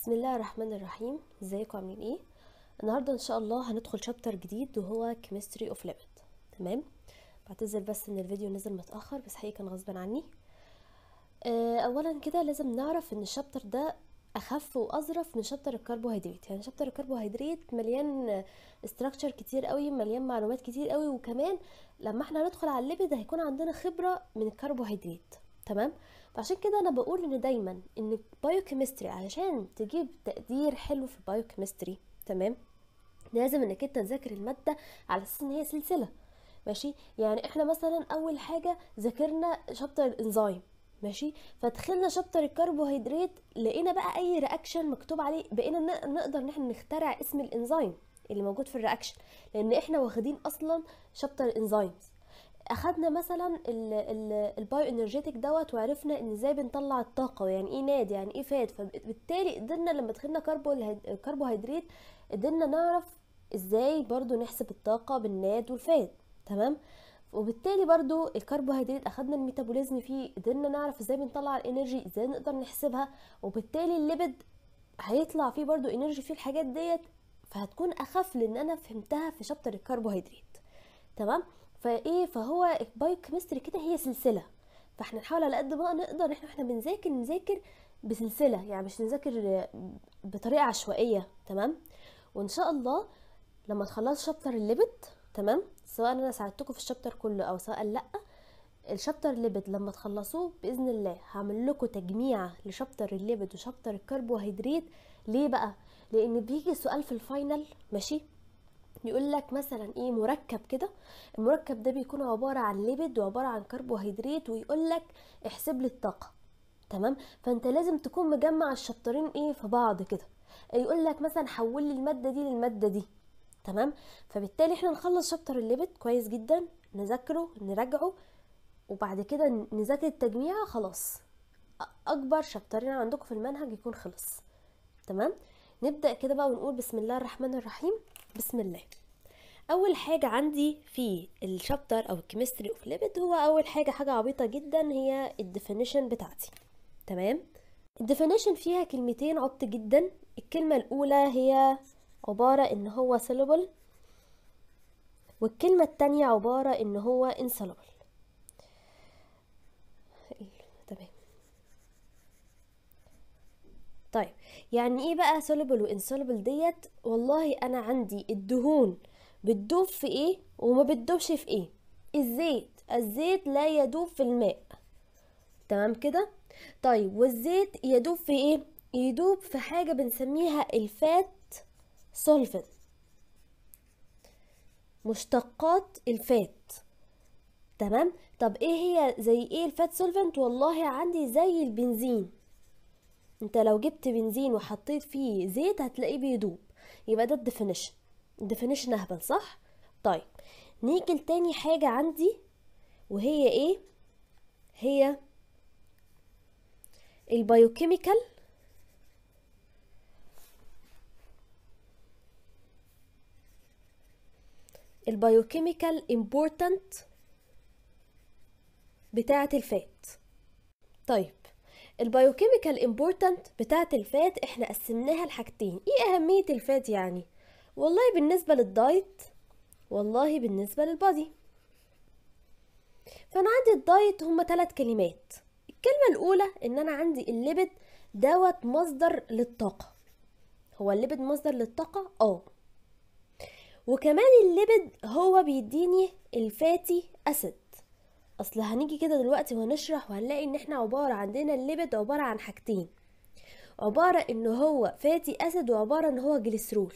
بسم الله الرحمن الرحيم ازيكم عاملين ايه النهارده ان شاء الله هندخل شابتر جديد وهو كيمستري اوف ليميت تمام بعتذر بس ان الفيديو نزل متاخر بس حقيقي كان غصب عني آه، اولا كده لازم نعرف ان الشابتر ده اخف واظرف من شابتر الكربوهيدرات يعني شابتر الكربوهيدرات مليان استراكشر كتير قوي مليان معلومات كتير قوي وكمان لما احنا ندخل على الليبيد هيكون عندنا خبره من الكربوهيدرات تمام فعشان كده انا بقول ان دايما ان البايوكيمستري عشان تجيب تقدير حلو في البايوكيمستري تمام لازم انك انت تذاكر الماده على اساس ان هي سلسله ماشي يعني احنا مثلا اول حاجه ذاكرنا شابتر الانزيم ماشي فدخلنا شابتر الكربوهيدرات لقينا بقى اي رياكشن مكتوب عليه بقينا نقدر ان احنا نخترع اسم الانزيم اللي موجود في الرياكشن لان احنا واخدين اصلا شابتر الانزيمز اخدنا مثلا البايو انرجيتك دوت وعرفنا ان ازاي بنطلع الطاقه ويعني ايه ناد يعني ايه فات فبالتالي قدرنا لما دخلنا كربوهيدرات قدرنا نعرف ازاي برضو نحسب الطاقه بالناد والفات تمام وبالتالي برضو الكربوهيدرات اخدنا الميتابوليزم فيه قدرنا نعرف ازاي بنطلع الانرجي ازاي نقدر نحسبها وبالتالي الليبيد هيطلع فيه برضو انرجي فيه الحاجات ديت فهتكون اخف لان انا فهمتها في شابتر الكربوهيدرات تمام فايه فهو البايو كيمستري كده هي سلسله فاحنا نحاول على قد ما نقدر احنا احنا بنذاكر نذاكر بسلسله يعني مش نذاكر بطريقه عشوائيه تمام وان شاء الله لما تخلصوا شابتر الليبت تمام سواء انا ساعدتكم في الشابتر كله او سواء لا الشابتر الليبت لما تخلصوه باذن الله هعمل لكم تجميع لشابتر الليبت وشابتر الكربوهيدرات ليه بقى لان بيجي سؤال في الفاينل ماشي يقول لك مثلا ايه مركب كده المركب ده بيكون عباره عن ليبيد وعباره عن كربوهيدرات ويقول لك احسب لي الطاقه تمام فانت لازم تكون مجمع الشطرين ايه في بعض كده يقول لك مثلا حول لي الماده دي للماده دي تمام فبالتالي احنا نخلص شابتر الليبت كويس جدا نذاكره نراجعه وبعد كده نذاكر التجميع خلاص اكبر شابترين عندكم في المنهج يكون خلص تمام نبدا كده بقى ونقول بسم الله الرحمن الرحيم بسم الله اول حاجه عندي في الشابتر او الكيمستري اوف ليبيد هو اول حاجه حاجه عبيطه جدا هي الديفينيشن بتاعتي تمام الديفينيشن فيها كلمتين عبط جدا الكلمه الاولى هي عباره ان هو سيلبل والكلمه الثانيه عباره ان هو انسلبل يعني ايه بقى soluble وانسولبل ديت والله انا عندي الدهون بتدوب في ايه وما بتدوبش في ايه الزيت الزيت لا يدوب في الماء تمام كده طيب والزيت يدوب في ايه يدوب في حاجه بنسميها الفات سولفنت مشتقات الفات تمام طب ايه هي زي ايه الفات سولفنت والله عندي زي البنزين انت لو جبت بنزين وحطيت فيه زيت هتلاقيه بيدوب يبقى ده الديفينيشن الديفينيشن اهبل صح طيب نيجي لتاني حاجة عندي وهي ايه هي البيوكيميكال البيوكيميكال امبورتنت بتاعة الفات طيب البايوكيميكال امبورتنت بتاعه الفات احنا قسمناها لحاجتين ايه اهميه الفات يعني والله بالنسبه للدايت والله بالنسبه للبادي فانا عندي الدايت هما ثلاث كلمات الكلمه الاولى ان انا عندي الليبيد دوت مصدر للطاقه هو الليبيد مصدر للطاقه اه وكمان الليبيد هو بيديني الفاتي اسيد اصل هنيجي كده دلوقتي وهنشرح وهنلاقي ان احنا عبارة عندنا الليبيد عبارة عن حاجتين عبارة ان هو فاتي اسيد وعبارة ان هو جليسرول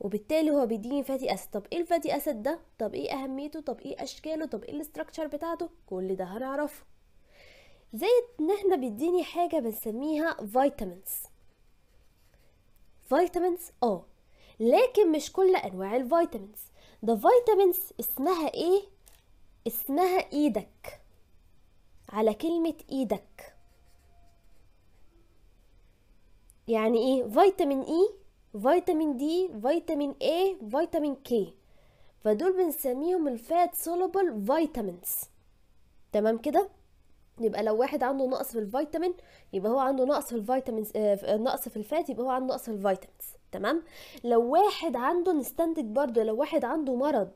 وبالتالي هو بيديني فاتي اسيد طب ايه الفاتي اسيد ده طب ايه اهميته طب ايه اشكاله طب ايه الاستراكشر بتاعته كل ده هنعرفه زي ان احنا بيديني حاجة بنسميها فيتامينز فيتامينز اه لكن مش كل انواع الفيتامينز ده فيتامينز اسمها ايه اسمها ايدك على كلمة ايدك يعني ايه فيتامين اي فيتامين دي فيتامين A فيتامين K فدول بنسميهم الفات سولوبل فيتامينز تمام كده يبقى لو واحد عنده نقص في الفيتامين يبقى هو عنده نقص في الفيتامينز آه نقص في الفات يبقى هو عنده نقص في الفيتامينز تمام لو واحد عنده نستنتج برضه لو واحد عنده مرض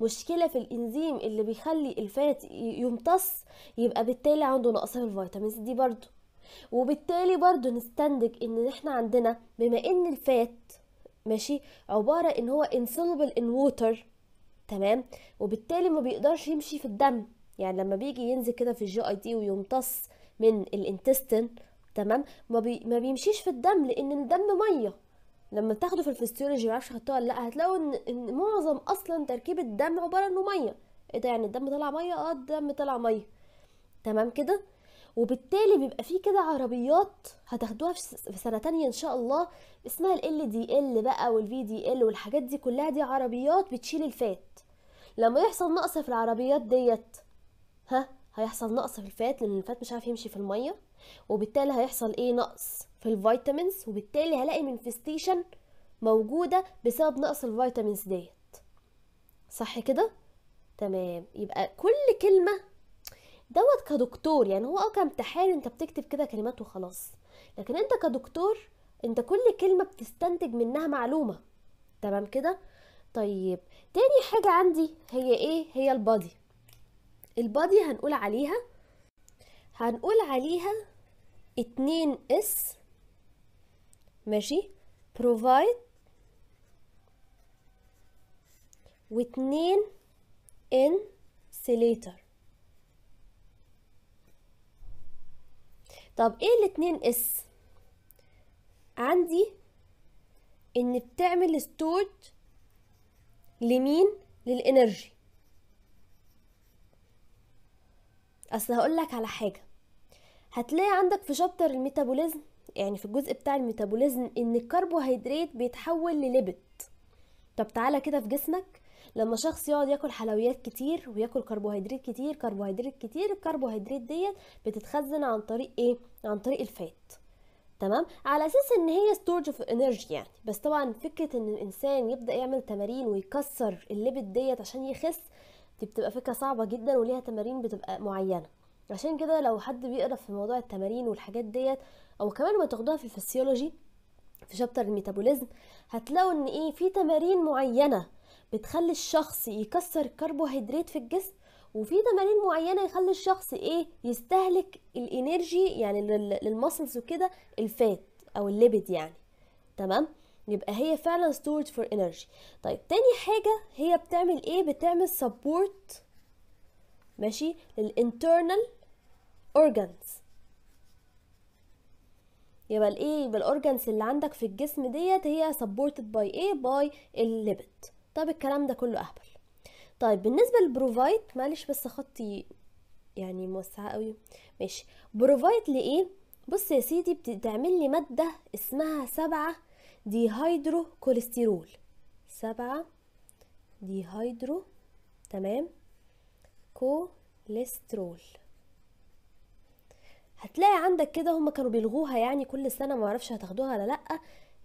مشكله في الانزيم اللي بيخلي الفات يمتص يبقى بالتالي عنده نقص في الفيتامينز دي برضه وبالتالي برضه نستنتج ان احنا عندنا بما ان الفات ماشي عباره ان هو انسولبل ان ووتر تمام وبالتالي ما بيقدرش يمشي في الدم يعني لما بيجي ينزل كده في الجي اي دي ويمتص من الانتستين تمام ما, بي... ما بيمشيش في الدم لان الدم ميه لما بتاخده في الفسيولوجي ما اعرفش خطوه ولا لا هتلاقوا ان ان معظم اصلا تركيب الدم عباره انه ميه ايه ده يعني الدم طلع ميه اه الدم طلع ميه تمام كده وبالتالي بيبقى فيه كده عربيات هتاخدوها في سنه تانية ان شاء الله اسمها ال ال دي ال بقى والفي دي ال والحاجات دي كلها دي عربيات بتشيل الفات لما يحصل نقص في العربيات ديت ها هيحصل نقص في الفات لان الفات مش عارف يمشي في الميه وبالتالي هيحصل ايه نقص في الفيتامينز وبالتالي هلاقي منفستيشن موجودة بسبب نقص الفيتامينز ديت صح كده تمام يبقى كل كلمة دوت كدكتور يعني هو اه كامتحان انت بتكتب كده كلمات وخلاص لكن انت كدكتور انت كل كلمة بتستنتج منها معلومة تمام كده طيب تاني حاجة عندي هي ايه هي البادي البادي هنقول عليها هنقول عليها اتنين اس ماشي provide واتنين insulator طب ايه الاتنين اس عندي ان بتعمل stored لمين للانرجي اصل هقول لك على حاجه هتلاقي عندك في شابتر الميتابوليزم يعني في الجزء بتاع الميتابوليزم ان الكربوهيدرات بيتحول لليبت طب تعالى كده في جسمك لما شخص يقعد ياكل حلويات كتير وياكل كربوهيدرات كتير كربوهيدرات كتير الكربوهيدرات ديت بتتخزن عن طريق ايه عن طريق الفات تمام على اساس ان هي ستورج اوف انرجي يعني بس طبعا فكره ان الانسان يبدا يعمل تمارين ويكسر الليبت ديت عشان يخس دي بتبقى فكره صعبه جدا وليها تمارين بتبقى معينه عشان كده لو حد بيقرا في موضوع التمارين والحاجات ديت او كمان ما تاخدوها في الفسيولوجي في شابتر الميتابوليزم هتلاقوا ان ايه في تمارين معينه بتخلي الشخص يكسر الكربوهيدرات في الجسم وفي تمارين معينه يخلي الشخص ايه يستهلك الانرجي يعني للمسلز وكده الفات او الليبيد يعني تمام يبقى هي فعلا storage فور انرجي طيب تاني حاجة هي بتعمل ايه بتعمل سبورت ماشي للانترنال organs يبقى الايه يبقى الاورجنز اللي عندك في الجسم ديت هي supported by ايه by الليبت طب الكلام ده كله اهبل طيب بالنسبه للبروفايت معلش بس خطي يعني موسعه قوي ماشي بروفايد لايه بص يا سيدي بتعمل لي ماده اسمها سبعة هيدرو كوليسترول سبعة هيدرو تمام كوليسترول هتلاقي عندك كده هما كانوا بيلغوها يعني كل سنه ما عرفش هتاخدوها ولا لا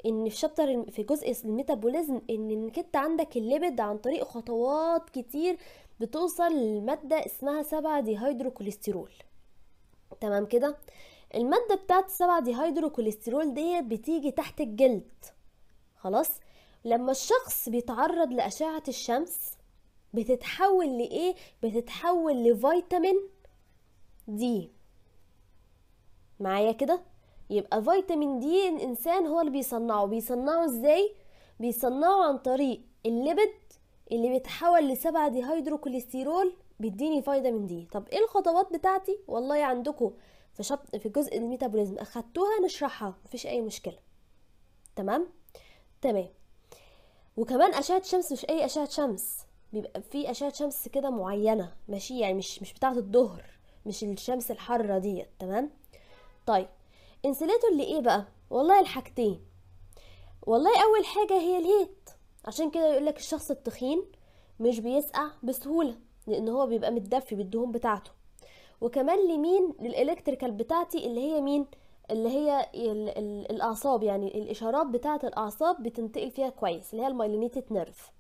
ان في شابتر في جزء الميتابوليزم ان انك انت عندك الليبد عن طريق خطوات كتير بتوصل لماده اسمها 7 كوليسترول تمام كده الماده بتاعت 7 كوليسترول دي بتيجي تحت الجلد خلاص لما الشخص بيتعرض لاشعه الشمس بتتحول لايه بتتحول لفيتامين دي معايا كده يبقى فيتامين دي الانسان هو اللي بيصنعه بيصنعه ازاي بيصنعه عن طريق الليبيد اللي بيتحول لسبعة هيدروكوليسترول بيديني فيتامين دي طب ايه الخطوات بتاعتي والله عندكم في شط في جزء الميتابوليزم اخدتوها نشرحها مفيش اي مشكله تمام تمام وكمان اشعه شمس مش اي اشعه شمس بيبقى في اشعه شمس كده معينه ماشي يعني مش مش بتاعه الظهر مش الشمس الحاره ديت تمام طيب انسيليتور لايه بقى والله الحاجتين والله اول حاجه هي الهيت عشان كده يقولك الشخص التخين مش بيسقع بسهوله لان هو بيبقى متدفي بالدهون بتاعته وكمان لمين للالكتريكال بتاعتي اللي هي مين اللي هي ال ال الاعصاب يعني الاشارات بتاعه الاعصاب بتنتقل فيها كويس اللي هي المايلينيتد نيرف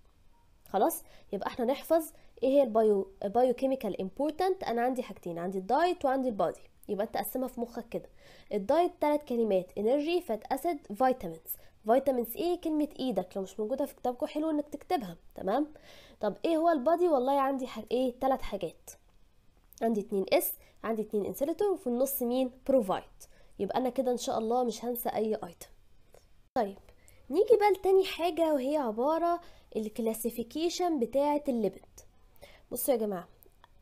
خلاص يبقى احنا نحفظ ايه هي البايو بايو كيميكال امبورتنت انا عندي حاجتين عندي الدايت وعندي البادي يبقى انت قسمها في مخك كده الدايت ثلاث كلمات انرجي فات اسيد فيتامينز فيتامينز ايه كلمه ايدك لو مش موجوده في كتابكو حلو انك تكتبها تمام طب ايه هو البادي والله عندي حاج... ايه ثلاث حاجات عندي اتنين اس عندي اتنين انسلتور وفي النص مين بروفايد يبقى انا كده ان شاء الله مش هنسى اي ايتم طيب نيجي بقى لتاني حاجه وهي عباره الكلاسيفيكيشن بتاعه الليبيد بصوا يا جماعه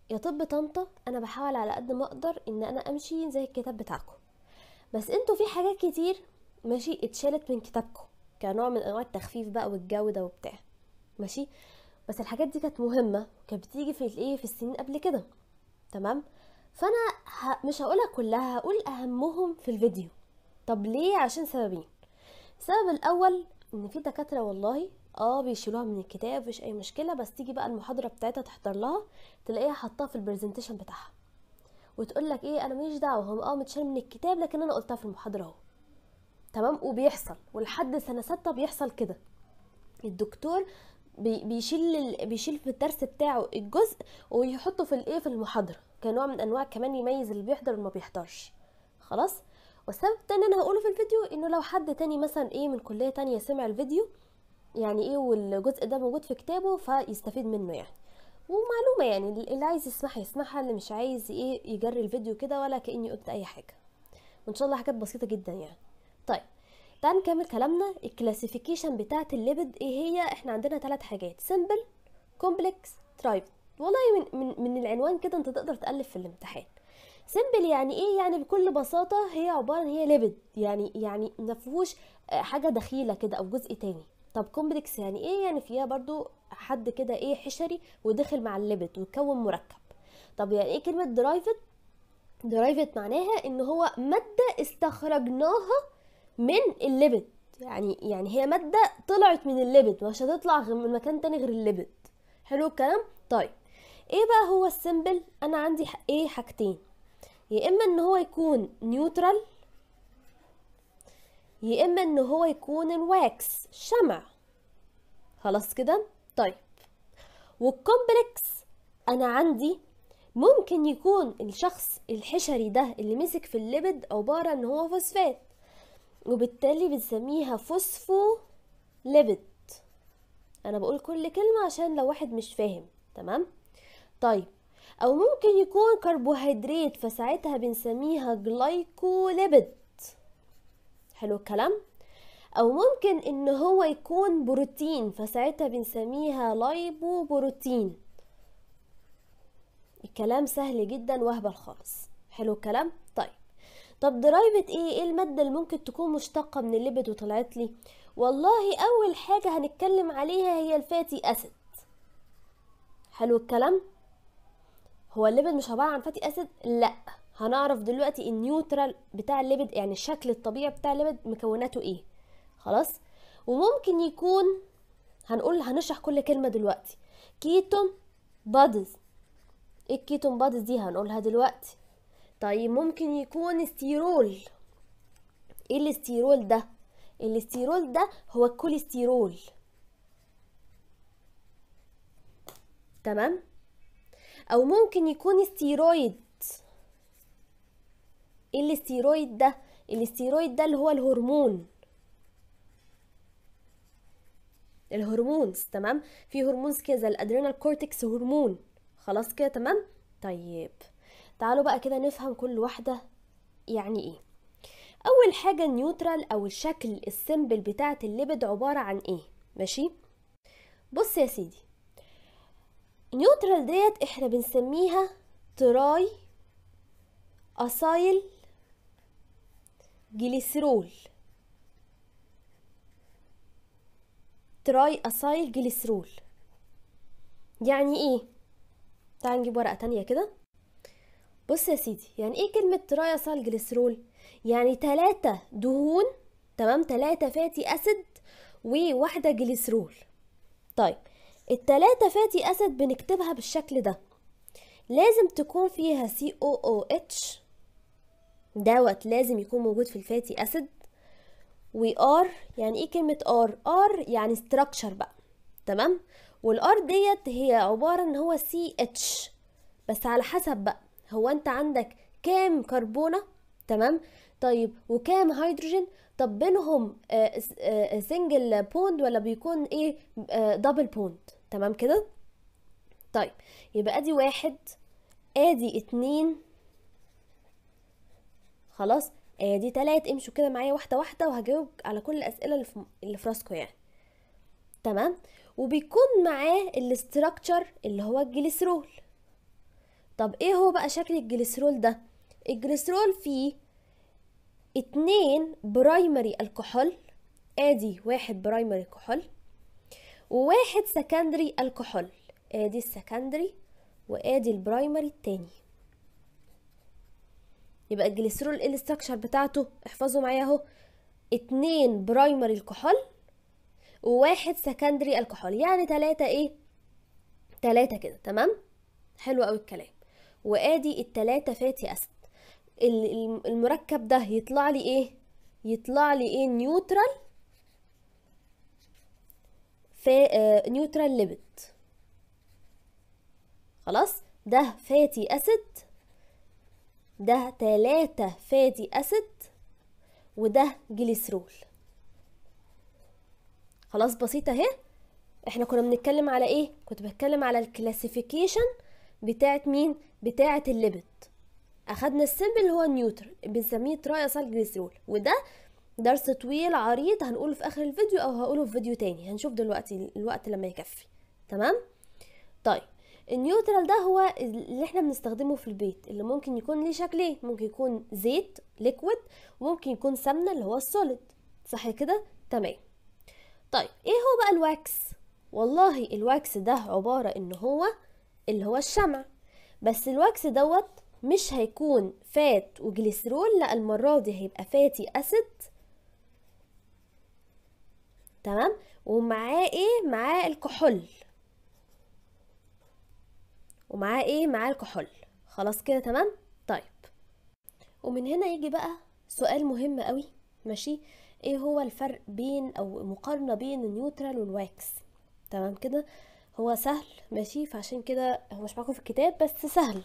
يا طب طنطا انا بحاول على قد ما اقدر ان انا امشي زي الكتاب بتاعكم بس انتوا في حاجات كتير ماشي اتشالت من كتابكم كنوع من انواع التخفيف بقى والجوده وبتاع ماشي بس الحاجات دي كانت مهمه وكانت بتيجي في الايه في السنين قبل كده تمام فانا ه... مش هقولها كلها هقول اهمهم في الفيديو طب ليه عشان سببين السبب الاول ان في دكاتره والله اه بيشيلوها من الكتاب مفيش اي مشكله بس تيجي بقى المحاضره بتاعتها تحضر لها تلاقيها حطاها في البرزنتيشن بتاعها وتقول لك ايه انا ماليش دعوه هو اه متشال من الكتاب لكن انا قلتها في المحاضره اهو تمام وبيحصل ولحد سنه سته بيحصل كده الدكتور بيشيل بيشيل في الدرس بتاعه الجزء ويحطه في الايه في المحاضره كنوع من انواع كمان يميز اللي بيحضر واللي بيحضرش خلاص والسبب التاني انا هقوله في الفيديو انه لو حد تاني مثلا ايه من كليه تانية سمع الفيديو يعني ايه والجزء ده موجود في كتابه فيستفيد منه يعني ومعلومة يعني اللي عايز يسمعها يسمعها اللي مش عايز ايه يجري الفيديو كده ولا كأني قلت اي حاجة وان شاء الله حاجات بسيطة جدا يعني طيب تعال نكمل كلامنا الكلاسيفيكيشن بتاعة الليبد ايه هي احنا عندنا ثلاث حاجات سيمبل كومبلكس ترايب والله من, من, من العنوان كده انت تقدر تألف في الامتحان سيمبل يعني ايه يعني بكل بساطة هي عبارة هي ليبد يعني يعني مفهوش آه، حاجة دخيلة كده او جزء تاني طب كومبلكس يعني ايه يعني فيها برضو حد كده ايه حشري ودخل مع الليبت وكون مركب طب يعني ايه كلمه درايفت درايفت معناها ان هو ماده استخرجناها من الليبت يعني يعني هي ماده طلعت من الليبت مش هتطلع من مكان تاني غير الليبت حلو الكلام طيب ايه بقى هو السيمبل انا عندي ايه حاجتين يا اما ان هو يكون نيوترال يا اما ان هو يكون الواكس شمع خلاص كده طيب والكومبلكس انا عندي ممكن يكون الشخص الحشري ده اللي مسك في الليبد عبارة ان هو فوسفات وبالتالي بنسميها فوسفو ليبد انا بقول كل كلمة عشان لو واحد مش فاهم تمام طيب او ممكن يكون كربوهيدرات فساعتها بنسميها جلايكوليبد حلو الكلام او ممكن ان هو يكون بروتين فساعتها بنسميها لايبو بروتين الكلام سهل جدا وهبل خالص حلو الكلام طيب طب درايفت ايه ايه الماده اللي ممكن تكون مشتقه من الليبيد وطلعت لي والله اول حاجه هنتكلم عليها هي الفاتي اسيد حلو الكلام هو الليبيد مش عباره عن فاتي اسيد لا هنعرف دلوقتي النيوترال بتاع الليبد يعني الشكل الطبيعي بتاع الليبد مكوناته ايه خلاص وممكن يكون هنقول هنشرح كل كلمه دلوقتي كيتون بادز ايه الكيتون بادز دي هنقولها دلوقتي طيب ممكن يكون استيرول ايه الاستيرول ده الاستيرول ده هو الكوليسترول تمام او ممكن يكون استيرويد ايه الاستيرويد ده الاستيرويد ده اللي هو الهرمون الهرمونز تمام في هرمونز كده زي الادرينال كورتكس هرمون خلاص كده تمام طيب تعالوا بقى كده نفهم كل واحده يعني ايه اول حاجه النيوترال او الشكل السمبل بتاعه الليبيد عباره عن ايه ماشي بص يا سيدي نيوترال ديت احنا بنسميها تراي اسايل جليسرول تراي أسايل جليسرول يعني إيه؟ تعال نجيب ورقة تانية كده بص يا سيدي يعني إيه كلمة تراي أسايل جليسرول؟ يعني تلاتة دهون تمام تلاتة فاتي أسيد وواحدة جليسرول طيب التلاتة فاتي أسيد بنكتبها بالشكل ده لازم تكون فيها COOH دوت لازم يكون موجود في الفاتي اسيد وار يعني ايه كلمه ار ار يعني ستراكشر بقى تمام والار ديت هي عباره ان هو سي اتش بس على حسب بقى هو انت عندك كام كربونه تمام طيب وكام هيدروجين طب بينهم آه، سنجل بوند آه، ولا بيكون ايه دبل آه، بوند تمام كده طيب يبقى ادي واحد ادي اتنين خلاص آه دي تلات امشوا كده معايا واحده واحده وهجاوب على كل الاسئله اللي في, اللي في راسكم يعني تمام وبيكون معاه الاستراكشر اللي هو الجليسرول طب ايه هو بقى شكل الجليسرول ده الجليسرول فيه اتنين برايمري الكحول ادي واحد برايمري كحول وواحد سكندري الكحول ادي السكندري وادي البرايمري التاني يبقى الجليسرول ايه الاستراكشر بتاعته احفظوا معايا اهو اتنين برايمري الكحول وواحد سكندري الكحول يعني تلاتة ايه تلاتة كده تمام حلو قوي الكلام وادي التلاتة فاتي اسيد المركب ده يطلع لي ايه يطلع لي ايه نيوترال في آه نيوترال ليبت خلاص ده فاتي اسيد ده تلاتة فادي أسيد وده جليسرول خلاص بسيطة اهي احنا كنا بنتكلم على ايه كنت بتكلم على الكلاسيفيكيشن بتاعت مين بتاعت الليبت اخدنا السمبل اللي هو النيوتر بنسميه ترايسال جليسرول وده درس طويل عريض هنقوله في اخر الفيديو او هقوله في فيديو تاني هنشوف دلوقتي الوقت لما يكفي تمام طيب النيوترال ده هو اللي احنا بنستخدمه في البيت اللي ممكن يكون ليه شكلين ايه؟ ممكن يكون زيت ليكويد وممكن يكون سمنه اللي هو السوليد صح كده تمام طيب ايه هو بقى الواكس والله الواكس ده عباره ان هو اللي هو الشمع بس الواكس دوت مش هيكون فات وجليسرول لا المره دي هيبقى فاتي اسيد تمام ومعاه ايه معاه الكحول ومعاه ايه معاه الكحول خلاص كده تمام طيب ومن هنا يجي بقى سؤال مهم قوي ماشي ايه هو الفرق بين او مقارنه بين النيوترال والواكس تمام كده هو سهل ماشي فعشان كده هو مش معاكم في الكتاب بس سهل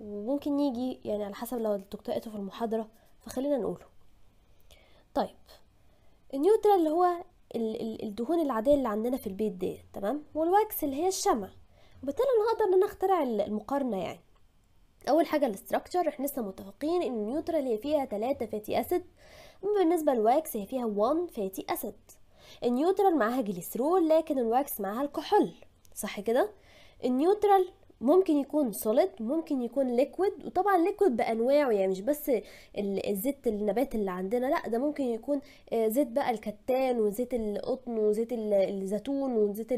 وممكن يجي يعني على حسب لو الدكتور في المحاضره فخلينا نقوله طيب النيوترال اللي هو الدهون العاديه اللي عندنا في البيت ديت تمام والواكس اللي هي الشمع وبالتالي انا هقدر ان انا اخترع المقارنه يعني اول حاجه الاستراكشر احنا لسه متفقين ان النيوترال هي فيها 3 فاتي اسيد بالنسبه للواكس هي فيها 1 فاتي اسيد النيوترال معاها جليسرول لكن الواكس معاها الكحول صح كده النيوترال ممكن يكون سوليد ممكن يكون ليكويد وطبعا ليكويد بانواعه يعني مش بس الزيت النبات اللي عندنا لا ده ممكن يكون آه، زيت بقى الكتان وزيت القطن وزيت الزيتون وزيت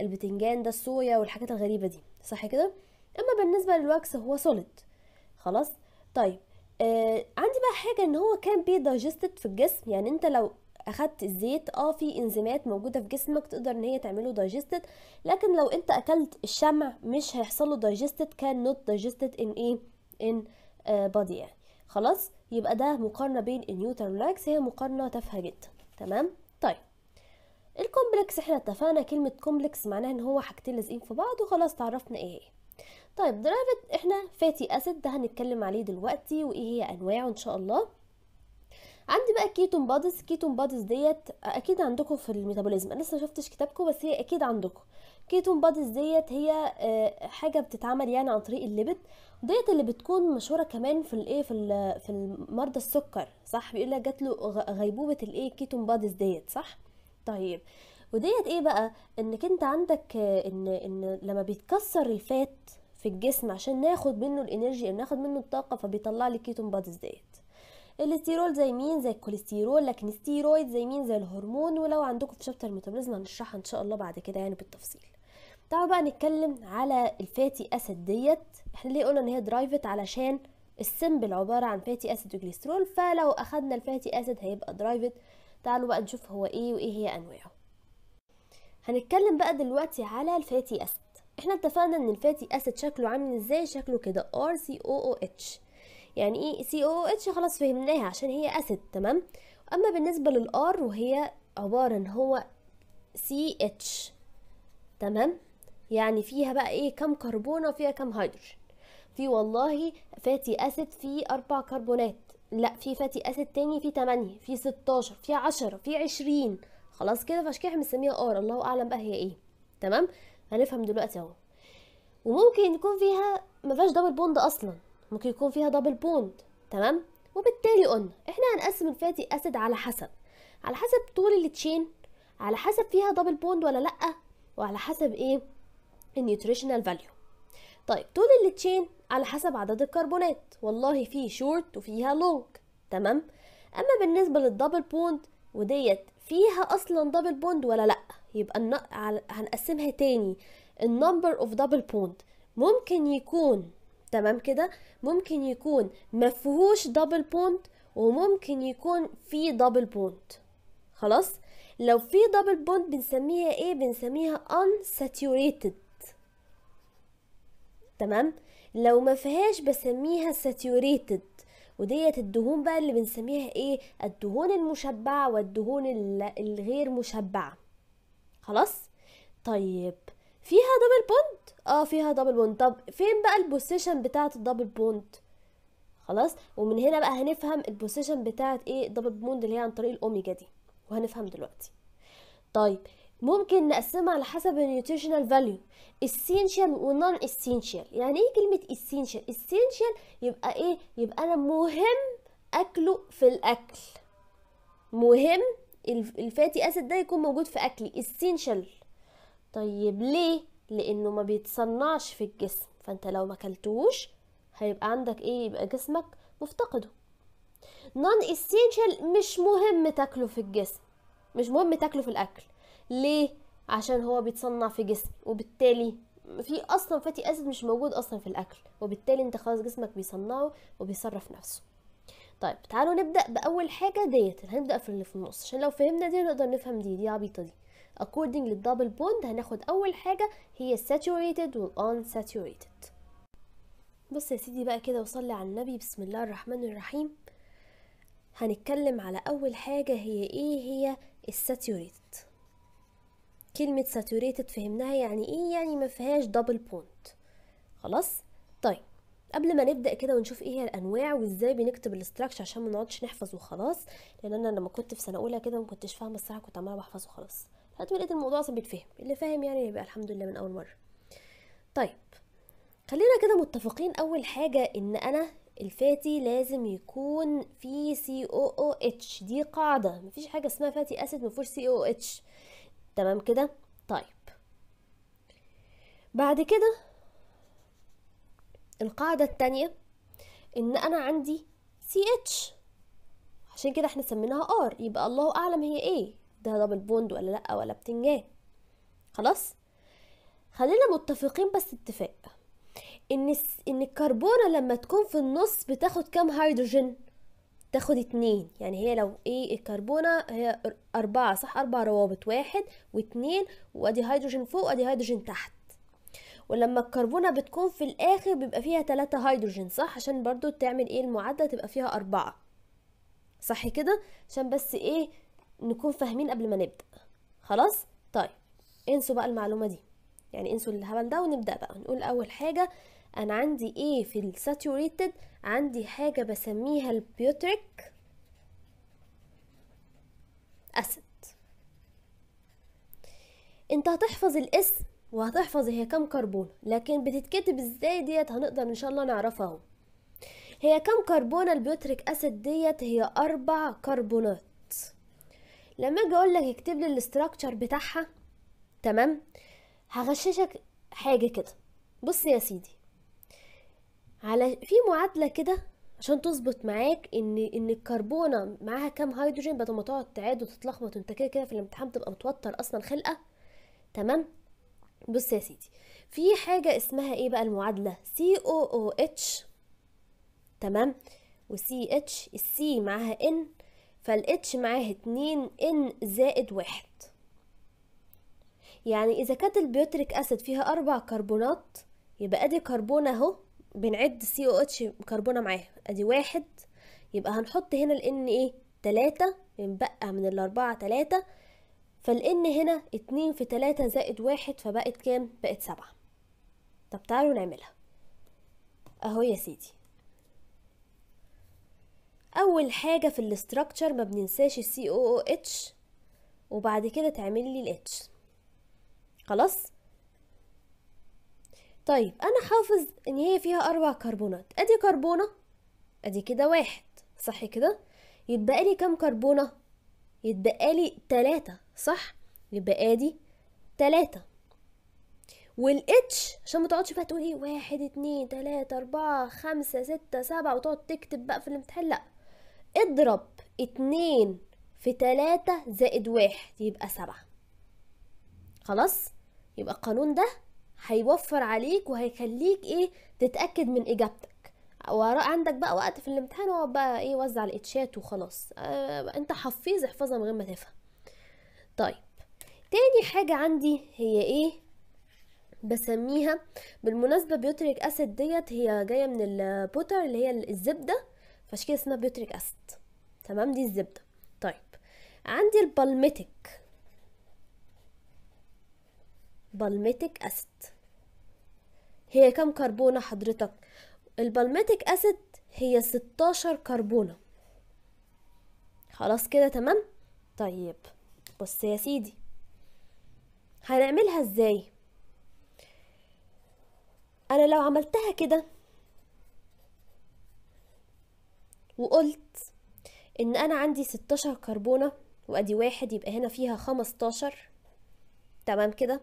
البتنجان ده الصويا والحاجات الغريبه دي صح كده اما بالنسبه للواكس هو سوليد خلاص طيب آه عندي بقى حاجه ان هو كان بيدايجستد في الجسم يعني انت لو اخدت الزيت اه في انزيمات موجوده في جسمك تقدر ان هي تعمله دايجستد لكن لو انت اكلت الشمع مش هيحصل له دايجستد كان نوت دايجستد ان ايه ان بادي يعني خلاص يبقى ده مقارنه بين النيوتر ريلاكس هي مقارنه تافهه جدا تمام طيب الكومبلكس احنا اتفقنا كلمه كومبلكس معناها ان هو حاجتين لازقين في بعض وخلاص تعرفنا ايه هي طيب درايفت احنا فاتي اسيد ده هنتكلم عليه دلوقتي وايه هي انواعه ان شاء الله عندي بقى كيتون بادز كيتون بادز ديت اكيد عندكم في الميتابوليزم انا لسه ما شفتش كتابكم بس هي اكيد عندكم كيتون بادز ديت هي آه، حاجه بتتعمل يعني عن طريق الليبت ديت اللي بتكون مشهوره كمان في الايه في في مرضى السكر صح بيقول لك جات له غيبوبه الايه كيتون بادز ديت صح طيب وديت ايه بقى انك انت عندك آه، ان ان لما بيتكسر الفات في الجسم عشان ناخد منه الانرجي ناخد منه الطاقه فبيطلع لي كيتون بادز ديت الاستيرول زي مين زي الكوليسترول لكن الستيرويد زي مين زي الهرمون ولو عندكم في شابتر ميتابوليزم هنشرحها ان شاء الله بعد كده يعني بالتفصيل تعالوا بقى نتكلم على الفاتي اسيد ديت احنا ليه قلنا ان هي درايفت علشان السمبل عباره عن فاتي اسيد وجليسترول فلو اخدنا الفاتي اسيد هيبقى درايفت تعالوا بقى نشوف هو ايه وايه هي انواعه هنتكلم بقى دلوقتي على الفاتي اسيد احنا اتفقنا ان الفاتي اسيد شكله عامل ازاي شكله كده ار سي او او اتش يعني ايه سي او اتش خلاص فهمناها عشان هي اسيد تمام اما بالنسبه للار وهي عباره ان هو سي اتش تمام يعني فيها بقى ايه كم كربون وفيها كم هيدروجين في والله فاتي اسيد فيه اربع كربونات لا في فاتي اسيد تاني فيه 8 فيه 16 فيه 10 فيه 20 خلاص كده فعشان كده احنا بنسميها ار الله اعلم بقى هي ايه تمام هنفهم دلوقتي اهو وممكن يكون فيها مفيهاش دبل بوند اصلا ممكن يكون فيها دبل بوند تمام وبالتالي قلنا احنا هنقسم الفاتي اسيد على حسب على حسب طول التشين على حسب فيها دبل بوند ولا لا وعلى حسب ايه النيوتريشنال فاليو طيب طول التشين على حسب عدد الكربونات والله في شورت وفيها لونج تمام اما بالنسبه للدبل بوند وديت فيها اصلا دبل بوند ولا لا يبقى هنقسمها تاني النمبر اوف دبل بوند ممكن يكون تمام كده ممكن يكون مفهوش دبل بوند وممكن يكون في دبل بوند خلاص لو في دبل بوند بنسميها ايه بنسميها unsaturated تمام لو ما فيهاش بسميها saturated وديت الدهون بقى اللي بنسميها ايه الدهون المشبعه والدهون الغير مشبعه خلاص طيب فيها دبل بوند اه فيها دبل بوند طب فين بقى البوزيشن بتاعه الدبل بوند خلاص ومن هنا بقى هنفهم البوزيشن بتاعه ايه دبل بوند اللي هي عن طريق الاوميجا دي وهنفهم دلوقتي طيب ممكن نقسمها على حسب النيوتريشنال فاليو اسينشال ونون اسينشال يعني ايه كلمه اسينشال اسينشال يبقى ايه يبقى انا مهم اكله في الاكل مهم الفاتي اسيد ده يكون موجود في اكلي اسينشال طيب ليه لانه ما بيتصنعش في الجسم فانت لو ما كلتوش هيبقى عندك ايه يبقى جسمك مفتقده نون اسينشال مش مهم تاكله في الجسم مش مهم تاكله في الاكل ليه عشان هو بيتصنع في جسم وبالتالي في اصلا فاتي اسيد مش موجود اصلا في الاكل وبالتالي انت خلاص جسمك بيصنعه وبيصرف نفسه طيب تعالوا نبدا باول حاجه ديت هنبدا في اللي في النص عشان لو فهمنا دي نقدر نفهم دي دي عبيطه دي according للدبل بوند هناخد اول حاجه هي saturated والunsaturated بص يا سيدي بقى كده وصلي على النبي بسم الله الرحمن الرحيم هنتكلم على اول حاجه هي ايه هي saturated كلمه saturated فهمناها يعني ايه يعني ما فيهاش دبل بوند خلاص طيب قبل ما نبدا كده ونشوف ايه هي الانواع وازاي بنكتب الاستراكشر عشان ما نقعدش نحفظ وخلاص لان انا لما كنت في سنه اولى كده ما كنتش فاهمه الصراحه كنت عماله بحفظ وخلاص لغايه لقيت الموضوع اصلا بيتفهم اللي فاهم يعني يبقى الحمد لله من اول مره طيب خلينا كده متفقين اول حاجه ان انا الفاتي لازم يكون في سي او او اتش دي قاعده مفيش حاجه اسمها فاتي اسيد مفيهوش سي او اتش تمام كده طيب بعد كده القاعده الثانيه ان انا عندي سي اتش عشان كده احنا سميناها ار يبقى الله اعلم هي ايه جبتها دبل بوند ولا لا ولا بتنجان خلاص خلينا متفقين بس اتفاق ان ان الكربونه لما تكون في النص بتاخد كام هيدروجين تاخد اتنين يعني هي لو ايه الكربونة هي اربعة صح اربع روابط واحد واتنين وادي هيدروجين فوق وادي هيدروجين تحت ولما الكربونة بتكون في الاخر بيبقى فيها تلاتة هيدروجين صح عشان برضو تعمل ايه المعادلة تبقى فيها اربعة صح كده عشان بس ايه نكون فاهمين قبل ما نبدا خلاص طيب انسوا بقى المعلومه دي يعني انسوا الهبل ده ونبدا بقى نقول اول حاجه انا عندي ايه في الساتوريتد عندي حاجه بسميها البيوتريك اسيد انت هتحفظ الاسم وهتحفظ هي كام كربون لكن بتتكتب ازاي ديت هنقدر ان شاء الله نعرفها اهو هي كام كربون البيوتريك اسيد ديت هي اربع كربونات لما اجي اقول لك اكتب لي الاستراكشر بتاعها تمام هغششك حاجه كده بص يا سيدي على في معادله كده عشان تظبط معاك ان ان الكربونه معاها كام هيدروجين بدل ما تقعد تعاد وتتلخبط وانت كده كده في الامتحان بتبقى متوتر اصلا خلقه تمام بص يا سيدي في حاجه اسمها ايه بقى المعادله سي او او اتش تمام وسي اتش السي معاها ان فالاتش معاه اتنين ان زائد واحد يعني اذا كانت البيوتريك اسيد فيها اربع كربونات يبقى ادي كربون اهو بنعد سي او اتش كربونه معاه ادي واحد يبقى هنحط هنا الان ايه تلاتة ينبقى من الاربعة تلاتة فالان هنا اتنين في تلاتة زائد واحد فبقت كام بقت سبعة طب تعالوا نعملها اهو يا سيدي اول حاجه في الاستراكشر ما بننساش السي او او اتش وبعد كده تعمل لي الاتش خلاص طيب انا حافظ ان هي فيها اربع كربونات ادي كربونه ادي كده واحد صح كده يتبقى لي كام كربونه يتبقى لي تلاتة صح يبقى ادي تلاتة والاتش عشان ما تقعدش بقى تقول ايه واحد اتنين تلاتة اربعة خمسة ستة سبعة وتقعد تكتب بقى في الامتحان لأ اضرب اتنين في تلاتة زائد واحد يبقى سبعة خلاص يبقى القانون ده هيوفر عليك وهيخليك ايه تتأكد من اجابتك وراء عندك بقى وقت في الامتحان وبقى بقى ايه وزع الاتشات وخلاص اه انت حفيظ احفظها من غير ما تفهم طيب تاني حاجة عندي هي ايه بسميها بالمناسبة بيوتريك اسيد ديت هي جاية من البوتر اللي هي الزبدة فعشان كده اسمها بيوتريك اسيد تمام دي الزبده طيب عندي البالميتك بالميتك اسيد هي كم كربونه حضرتك البالميتك اسيد هي 16 كربونه خلاص كده تمام طيب بص يا سيدي هنعملها ازاي انا لو عملتها كده وقلت ان انا عندي 16 كربونة وادي واحد يبقى هنا فيها 15 تمام كده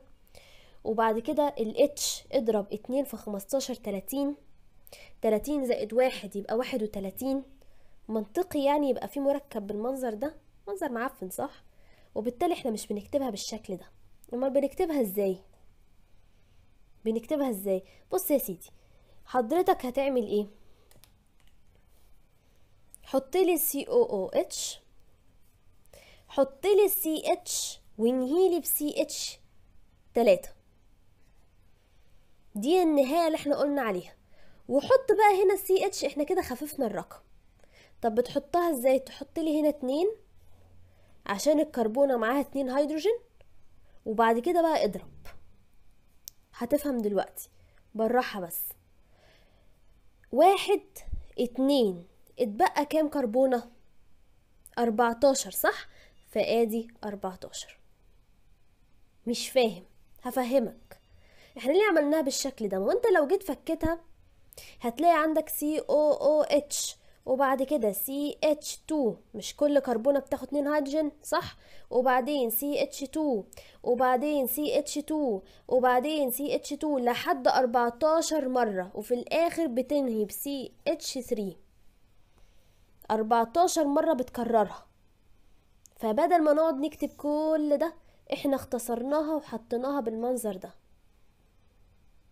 وبعد كده الاتش اضرب 2 في 15 30 30 زائد واحد يبقى 31 منطقي يعني يبقى في مركب بالمنظر ده منظر معفن صح وبالتالي احنا مش بنكتبها بالشكل ده امال بنكتبها ازاي بنكتبها ازاي بص يا سيدي حضرتك هتعمل ايه حطي لي سي او او اتش حطي لي سي اتش وانهي لي بسي اتش تلاتة دي النهاية اللي احنا قلنا عليها وحط بقى هنا سي اتش احنا كده خففنا الرقم طب بتحطها ازاي تحط لي هنا اتنين عشان الكربونة معاها اتنين هيدروجين وبعد كده بقى اضرب هتفهم دلوقتي بالراحة بس واحد اتنين اتبقى كام كربونة؟ 14 صح؟ فادي 14 مش فاهم هفهمك احنا ليه عملناها بالشكل ده؟ وانت لو جيت فكتها هتلاقي عندك سي او او اتش وبعد كده سي اتش 2 مش كل كربونه بتاخد 2 هيدروجين صح وبعدين سي اتش 2 وبعدين سي اتش 2 وبعدين سي اتش 2 لحد 14 مره وفي الاخر بتنهي بسي اتش 3 14 مرة بتكررها فبدل ما نقعد نكتب كل ده احنا اختصرناها وحطيناها بالمنظر ده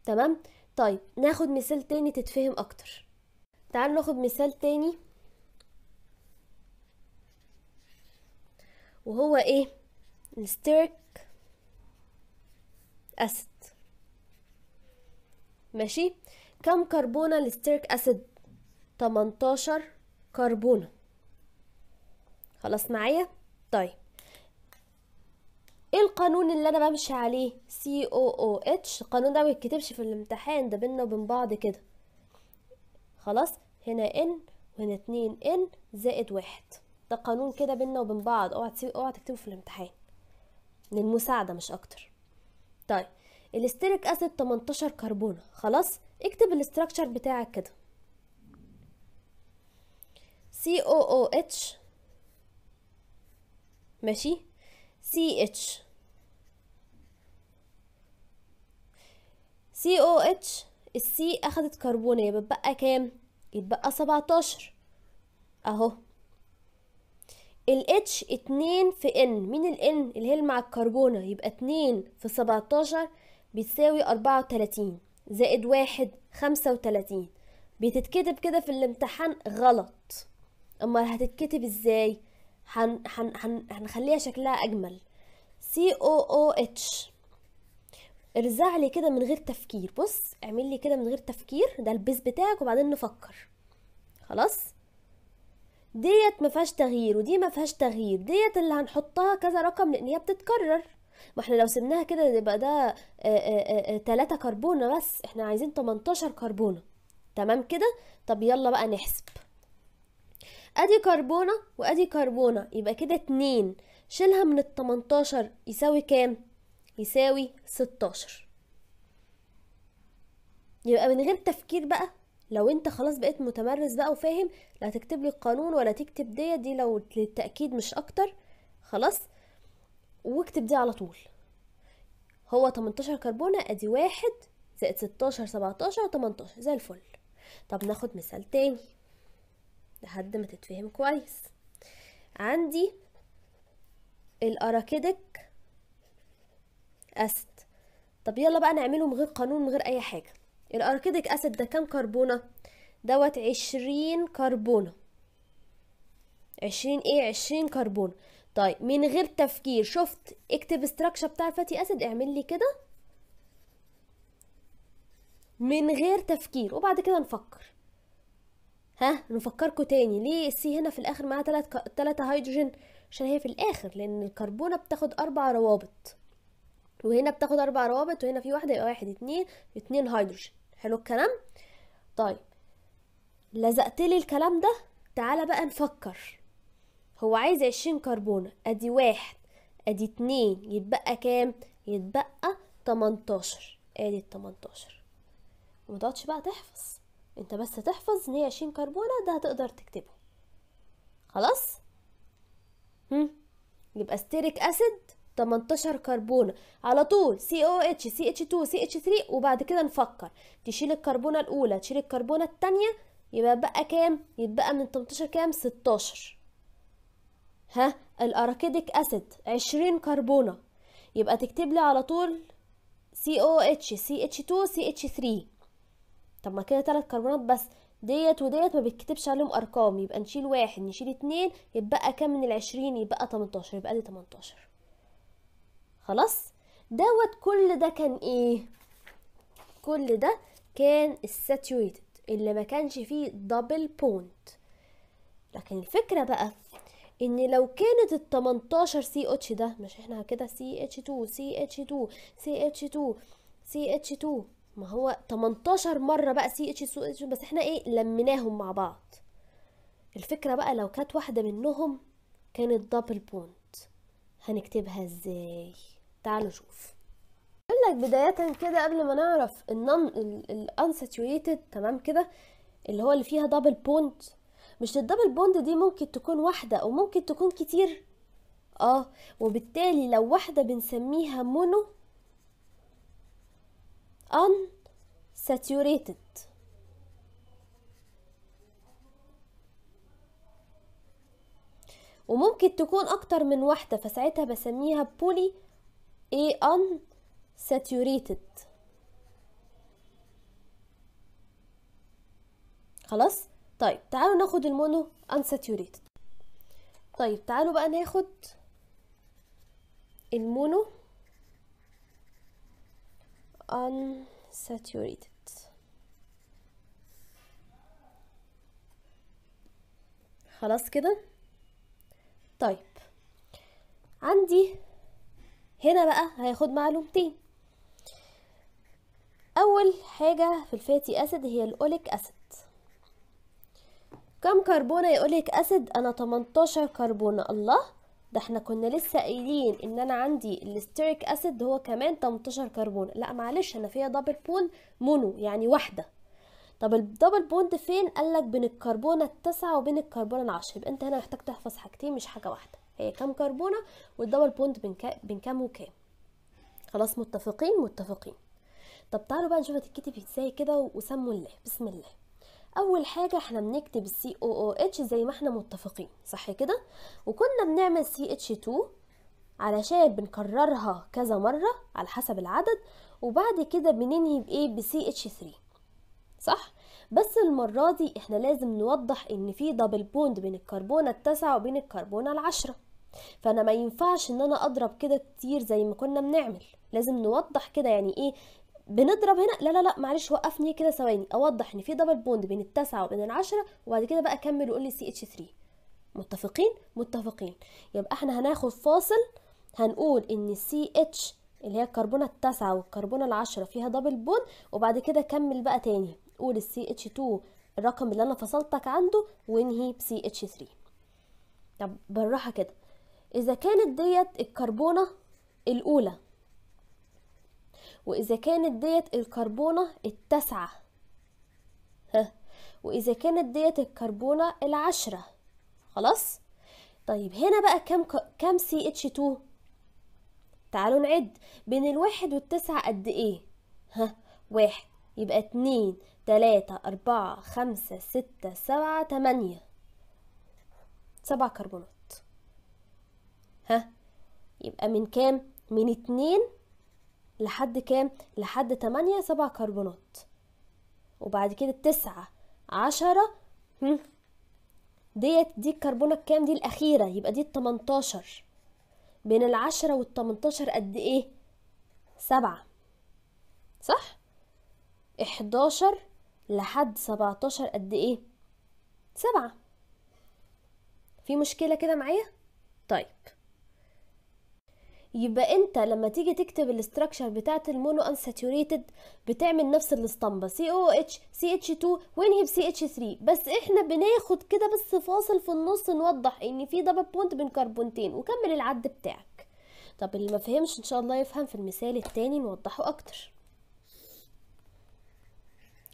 تمام طيب ناخد مثال تاني تتفهم اكتر تعالوا ناخد مثال تاني وهو ايه الستيرك اسيد ماشي كم كربونه الستيرك اسيد 18 كربونة خلاص معايا طيب ايه القانون اللي انا بمشي عليه سي او او اتش القانون ده ما بيتكتبش في الامتحان ده بينا وبين بعض كده خلاص هنا ان وهنا اتنين ان زائد واحد ده قانون كده بينا وبين بعض اوعى تسيب اوعى تكتبه في الامتحان للمساعدة مش اكتر طيب الاستيريك اسيد 18 كربونة خلاص اكتب الاستراكشر بتاعك كده سي او او اتش ماشي سي اتش سي او اتش السي اخدت كربون يبقى بقى كام يتبقى سبعتاشر اهو الاتش اتنين في ان مين الان اللي هي مع الكربونة يبقى اتنين في 17 بتساوي وتلاتين زائد واحد خمسة وتلاتين بتتكتب كده في الامتحان غلط امال هتتكتب ازاي هن هن هن هنخليها شكلها اجمل سي او او اتش ارزع لي كده من غير تفكير بص اعمل لي كده من غير تفكير ده البيز بتاعك وبعدين نفكر خلاص ديت ما فيهاش تغيير ودي ما فيهاش تغيير ديت اللي هنحطها كذا رقم لان هي بتتكرر ما احنا لو سبناها كده يبقى ده 3 كربونه بس احنا عايزين 18 كربونه تمام كده طب يلا بقى نحسب ادي كربونة وادي كربونة يبقى كده اتنين شيلها من التمنتاشر يساوي كام يساوي ستاشر يبقى من غير تفكير بقى لو انت خلاص بقيت متمرس بقى وفاهم لا تكتب لي القانون ولا تكتب دي دي لو للتأكيد مش اكتر خلاص واكتب دي على طول هو 18 كربونة ادي واحد زائد 16 17 18 زي الفل طب ناخد مثال تاني لحد ما تتفهم كويس عندي الاراكيدك اسيد طب يلا بقى نعمله من غير قانون من غير اي حاجه الاراكيدك اسيد ده كام كربونه دوت عشرين كربونه عشرين ايه عشرين كربون طيب من غير تفكير شفت اكتب استراكشر بتاع الفاتي اسيد اعمل لي كده من غير تفكير وبعد كده نفكر ها نفكركم تاني ليه السي هنا في الاخر معاها تلات ك... تلاتة هيدروجين عشان هي في الاخر لان الكربونه بتاخد اربع روابط وهنا بتاخد اربع روابط وهنا في واحده يبقى واحد اتنين اتنين هيدروجين حلو الكلام طيب لزقت لي الكلام ده تعالى بقى نفكر هو عايز عشرين كربونه ادي واحد ادي اتنين يتبقى كام يتبقى تمنتاشر ادي التمنتاشر ومتقعدش بقى تحفظ انت بس تحفظ ان هي ش كربونة ده هتقدر تكتبها خلاص هم. يبقى ستيريك اسيد 18 كربونة على طول سي او اتش سي اتش 2 سي اتش 3 وبعد كده نفكر تشيل الكربونة الاولى تشيل الكربونة الثانيه يبقى بقى كام يتبقى من 18 كام 16 ها الاراكيديك اسيد 20 كربونة يبقى تكتب لي على طول سي او اتش سي اتش 2 سي اتش 3 طب ما كده ثلاث كربونات بس ديت وديت ما بيتكتبش عليهم ارقام يبقى نشيل واحد نشيل اتنين يتبقى كام من العشرين يبقى 18 يبقى دي 18 خلاص دوت كل ده كان ايه كل ده كان الساتيوريتد اللي ما كانش فيه دبل بونت لكن الفكرة بقى ان لو كانت ال 18 سي اتش ده مش احنا كده سي اتش 2 سي اتش 2 سي اتش 2 سي اتش 2 ما هو 18 مرة بقى سي اتش سو اتش بس احنا ايه لميناهم مع بعض الفكرة بقى لو كانت واحدة منهم كانت دبل بونت هنكتبها ازاي تعالوا نشوف لك بداية كده قبل ما نعرف النون الانساتيوريتد تمام كده اللي هو اللي فيها دبل بونت مش الدبل بوند دي ممكن تكون واحدة او ممكن تكون كتير اه وبالتالي لو واحدة بنسميها مونو unsaturated وممكن تكون اكتر من واحدة فساعتها بسميها بولي اي ساتوريتد خلاص طيب تعالوا ناخد المونو ساتوريتد طيب تعالوا بقى ناخد المونو unsaturated خلاص كده طيب عندي هنا بقى هياخد معلومتين اول حاجه في الفاتي اسيد هي الاوليك اسيد كم كربونه يا اوليك اسيد انا 18 كربونه الله ده احنا كنا لسه قايلين ان انا عندي الستيريك اسيد هو كمان 18 كربون لا معلش انا فيها دبل بوند مونو يعني واحده طب الدبل بوند فين قالك بين الكربونه التسعة وبين الكربونه العشرة يبقى انت هنا محتاج تحفظ حاجتين مش حاجه واحده هي كام كربونه والدبل بوند بين بين كام وكام خلاص متفقين متفقين طب تعالوا بقى نشوف هتتكتب ازاي كده وسموا الله بسم الله اول حاجه احنا بنكتب سي او او اتش زي ما احنا متفقين صح كده وكنا بنعمل سي اتش 2 علشان بنكررها كذا مره على حسب العدد وبعد كده بننهي بايه بسي اتش 3 صح بس المره دي احنا لازم نوضح ان في دبل بوند بين الكربونه التاسعه وبين الكربونه العشره فانا ما ينفعش ان انا اضرب كده كتير زي ما كنا بنعمل لازم نوضح كده يعني ايه بنضرب هنا لا لا لا معلش وقفني كده ثواني اوضح ان في دبل بوند بين التسعة وبين العشرة وبعد كده بقى اكمل واقول لي سي اتش 3 متفقين متفقين يبقى احنا هناخد فاصل هنقول ان سي اتش اللي هي الكربونة التاسعة والكربونة العشرة فيها دبل بوند وبعد كده كمل بقى تاني قول السي اتش 2 الرقم اللي انا فصلتك عنده وانهي بسي اتش 3 طب بالراحة كده اذا كانت ديت الكربونة الاولى واذا كانت ديت الكربونه التسعة ها واذا كانت ديت الكربونه العشره خلاص طيب هنا بقى كم كم سي اتش 2 تعالوا نعد بين الواحد والتسعة قد ايه ها واحد يبقى اتنين تلاتة اربعة خمسة ستة سبعة تمانية سبع كربونات ها يبقى من كام من اتنين لحد كام لحد 8 سبع كربونات وبعد كده 9 10 ديت دي الكربونه الكام دي الاخيره يبقى دي ال 18 بين العشرة والتمنتاشر قد ايه سبعة صح احداشر لحد سبعتاشر قد ايه سبعة في مشكلة كده معايا طيب يبقى انت لما تيجي تكتب الاستراكشر بتاعت المونو انساتوريتد بتعمل نفس الاسطمبه سي او اتش سي اتش 2 وانهي بسي اتش 3 بس احنا بناخد كده بس فاصل في النص نوضح ان في دبل بوند بين كربونتين وكمل العد بتاعك طب اللي ما فهمش ان شاء الله يفهم في المثال التاني نوضحه اكتر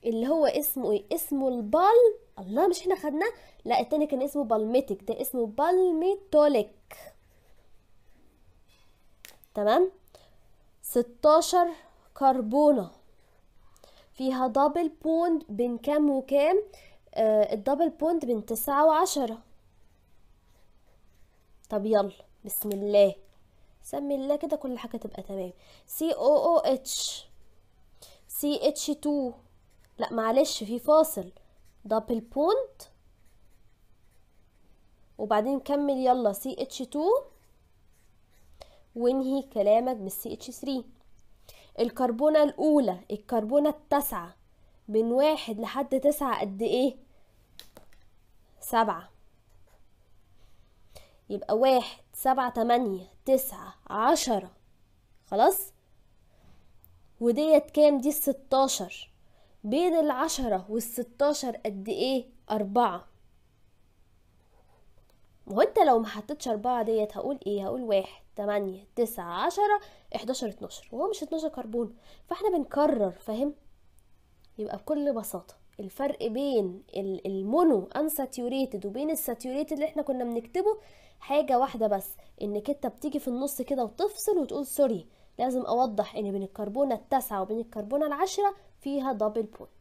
اللي هو اسمه ايه اسمه البال الله مش احنا خدناه لا التاني كان اسمه بالميتك ده اسمه بالميتوليك تمام ستاشر كربونة فيها دبل بوند بين كام وكام آه الدبل بوند بين تسعة وعشرة طب يلا بسم الله سمي الله كده كل حاجة تبقى تمام سي او او اتش سي اتش تو لا معلش في فاصل دبل بوند وبعدين نكمل يلا سي اتش تو وانهي كلامك بال ch 3 الكربونة الأولى الكربونة التاسعة من واحد لحد تسعة قد ايه؟ سبعة يبقى واحد سبعة تمانية تسعة عشرة خلاص؟ وديت كام دي الستاشر بين العشرة والستاشر قد ايه؟ أربعة وانت لو محطتش أربعة ديت هقول ايه؟ هقول واحد 8 9 10 11 12 وهو مش 12 كربون فاحنا بنكرر فاهم يبقى بكل بساطة الفرق بين المونو انساتيوريتد وبين الساتيوريتد اللي احنا كنا بنكتبه حاجة واحدة بس انك انت بتيجي في النص كده وتفصل وتقول سوري لازم اوضح ان بين الكربونة التاسعة وبين الكربونة العاشره فيها دبل بوند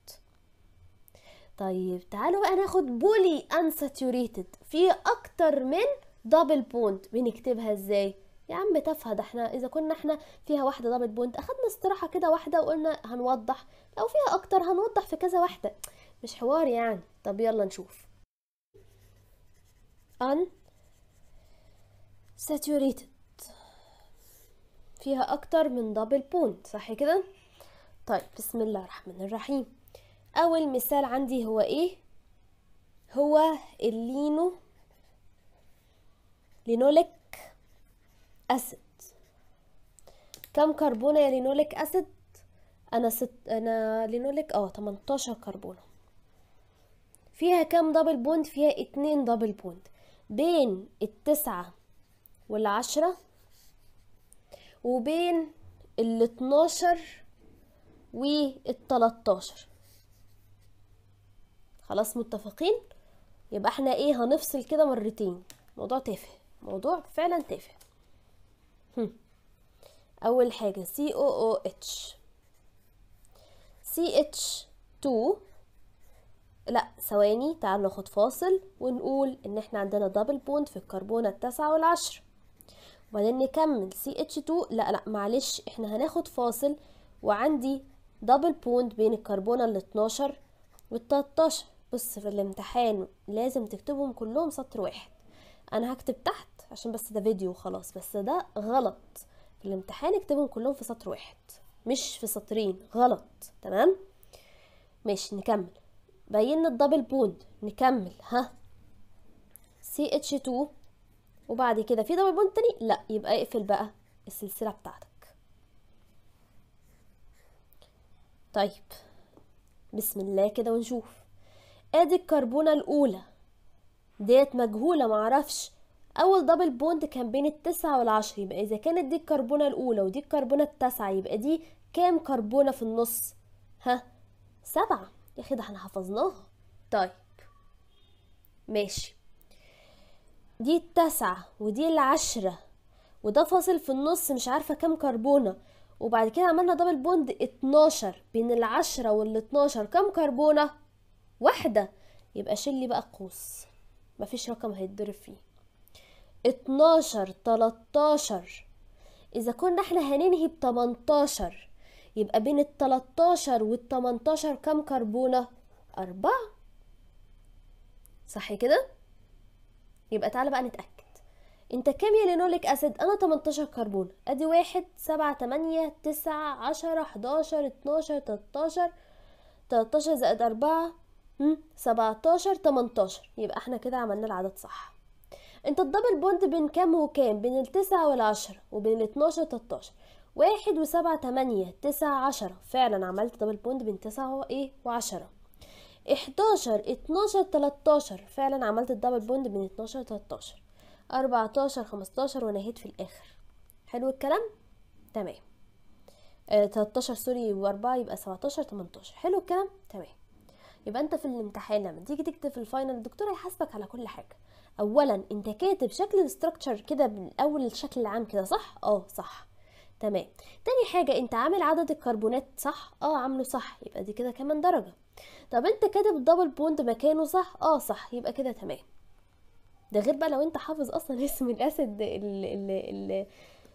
طيب تعالوا بقى ناخد بولي انساتيوريتد في اكتر من دبل بوند بنكتبها ازاي يا عم تافهه ده احنا اذا كنا احنا فيها واحده دبل بونت اخدنا استراحه كده واحده وقلنا هنوضح لو فيها اكتر هنوضح في كذا واحده مش حوار يعني طب يلا نشوف ان ساتوريتد فيها اكتر من دبل بوند صح كده طيب بسم الله الرحمن الرحيم اول مثال عندي هو ايه هو اللينو لينوليك أسيد كم كربونة يا لينوليك أسيد أنا ست أنا لينوليك اه 18 كربونة فيها كام دبل بوند فيها اتنين دبل بوند بين التسعة والعشرة وبين الاتناشر والتلاتاشر خلاص متفقين يبقى احنا ايه هنفصل كده مرتين موضوع تافه موضوع فعلا تافه Hmm. اول حاجه سي او او اتش سي اتش 2 لا ثواني تعال ناخد فاصل ونقول ان احنا عندنا دبل بوند في الكربون التاسعة والعشر وبعدين نكمل سي اتش 2 لا لا معلش احنا هناخد فاصل وعندي دبل بوند بين الكربون ال 12 وال 13 بص في الامتحان لازم تكتبهم كلهم سطر واحد انا هكتب تحت عشان بس ده فيديو وخلاص بس ده غلط في الامتحان اكتبهم كلهم في سطر واحد مش في سطرين غلط تمام ماشي نكمل بينا الدبل بوند نكمل ها سي اتش 2 وبعد كده في دبل بوند تاني لا يبقى اقفل بقى السلسله بتاعتك طيب بسم الله كده ونشوف ادي الكربونه الاولى ديت مجهولة معرفش اول دبل بوند كان بين التسعة والعشر يبقى اذا كانت دي الكربونة الاولى ودي الكربونة التاسعة يبقى دي كام كربونة في النص ها سبعة يا اخي ده احنا حفظناها طيب ماشي دي التاسعة ودي العشرة وده فاصل في النص مش عارفة كام كربونة وبعد كده عملنا دبل بوند اتناشر بين العشرة والاتناشر كام كربونة واحدة يبقى شيل لي بقى قوس مفيش رقم هيتضرب فيه اتناشر تلاتاشر اذا كنا احنا هننهي بتمنتاشر يبقى بين التلاتاشر والتمنتاشر كم كربونة اربعة صح كده يبقى تعالى بقى نتأكد انت كام يا لينوليك اسيد انا تمنتاشر كربون ادي واحد سبعة تمانية تسعة عشرة حداشر اتناشر تلاتاشر تلاتاشر زائد اربعة سبعتاشر تمنتاشر يبقى احنا كده عملنا العدد صح انت الدبل بوند بين كام وكام بين التسعة والعشرة وبين الاتناشر تلتاشر واحد وسبعة تمانية تسعة عشرة فعلا عملت دبل بوند بين تسعة وايه وعشرة احداشر اتناشر تلاتاشر فعلا عملت الدبل بوند بين اتناشر تلاتاشر اربعتاشر خمستاشر ونهيت في الاخر حلو الكلام تمام اه تلاتاشر سوري واربعة يبقى سبعتاشر تمنتاشر حلو الكلام تمام يبقى انت في الامتحان لما تيجي تكتب في الفاينل الدكتور هيحاسبك على كل حاجه اولا انت كاتب شكل الاستراكشر كده من الاول الشكل العام كده صح اه صح تمام تاني حاجه انت عامل عدد الكربونات صح اه عامله صح يبقى دي كده كمان درجه طب انت كاتب الدبل بوند مكانه صح اه صح يبقى كده تمام ده غير بقى لو انت حافظ اصلا اسم الاسد ال ال ال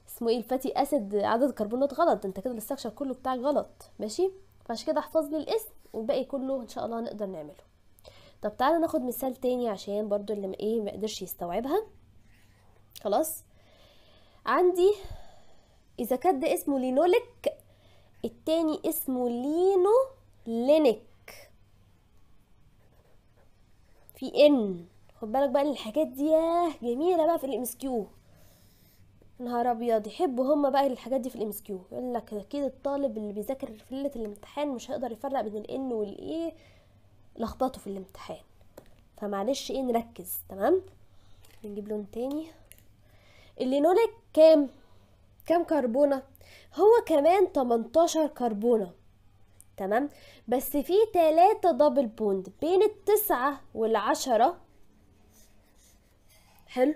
اسمه ايه الفاتي اسيد عدد الكربونات غلط انت كده الاستراكشر كله بتاعك غلط ماشي فعشان كده احفظ لي الاسم والباقي كله ان شاء الله هنقدر نعمله طب تعالى ناخد مثال تاني عشان برضو اللي ايه مقدرش يستوعبها خلاص عندي اذا كان ده اسمه لينوليك التاني اسمه لينو لينك في ان خد بالك بقى ان الحاجات دي جميله بقى في الام اس كيو نهار ابيض يحبوا هما بقى الحاجات دي في الام اس كيو يقول لك اكيد الطالب اللي بيذاكر في ليله الامتحان مش هيقدر يفرق بين الان والايه لخبطه في الامتحان فمعلش ايه نركز تمام نجيب لون تاني اللينوليك كام كام كربونه هو كمان 18 كربونه تمام بس في تلاتة دبل بوند بين التسعة والعشرة حلو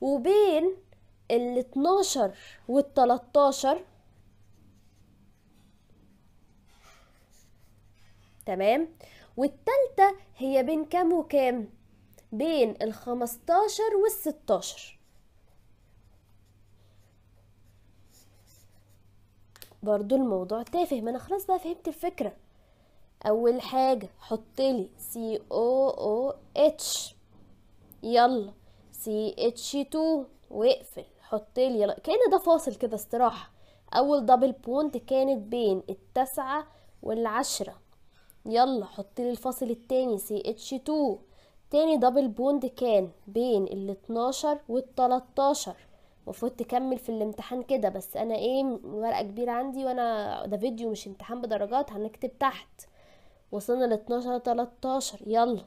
وبين ال 12 وال 13 تمام والتالتة هي بين كام وكام بين ال 15 وال 16 برضو الموضوع تافه ما انا خلاص بقى فهمت الفكرة اول حاجة حطلي سي او او اتش يلا سي اتش 2 واقفل حط لي كان ده فاصل كده استراحه اول دبل بونت كانت بين التسعة والعشرة يلا حط لي الفاصل التاني سي اتش تو تاني دبل بوند كان بين ال 12 وال 13 المفروض تكمل في الامتحان كده بس انا ايه ورقه كبيره عندي وانا ده فيديو مش امتحان بدرجات هنكتب تحت وصلنا ل 12 13 يلا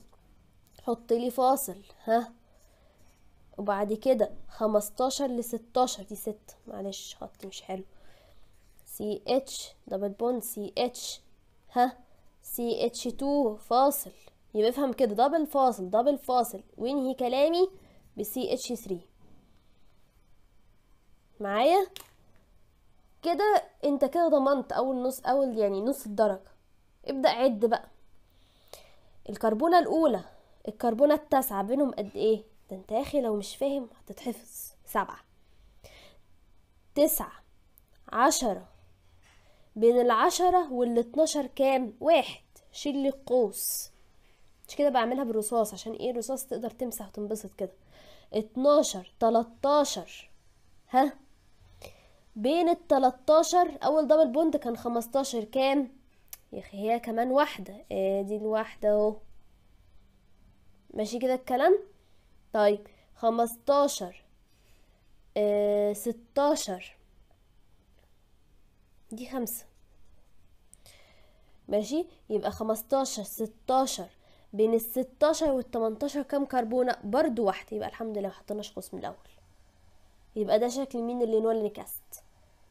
حط لي فاصل ها وبعد كده خمستاشر لستاشر دي ست معلش خطي مش حلو سي اتش دبل بوند سي اتش ها سي اتش تو فاصل يبقى افهم كده دبل فاصل دبل فاصل وينهي كلامي بسي اتش ثري معايا كده انت كده ضمنت اول نص اول يعني نص الدرجه ابدا عد بقى الكربونه الاولى الكربونه التاسعه بينهم قد ايه ده انت يا اخي لو مش فاهم هتتحفظ سبعة تسعة عشرة بين العشرة والاتناشر كام واحد شيل لي القوس مش كده بعملها بالرصاص عشان ايه الرصاص تقدر تمسح وتنبسط كده اتناشر تلاتاشر ها بين التلاتاشر اول دبل بوند كان خمستاشر كام يا اخي هي كمان واحدة ادي آه، الواحدة اهو ماشي كده الكلام طيب خمستاشر آه، ستاشر دي خمسة ماشي يبقى خمستاشر ستاشر بين الستاشر والتمنتاشر كام كربونة برضو واحدة يبقى الحمد لله محطناش قوس من الأول يبقى ده شكل مين اللينوليك أسيد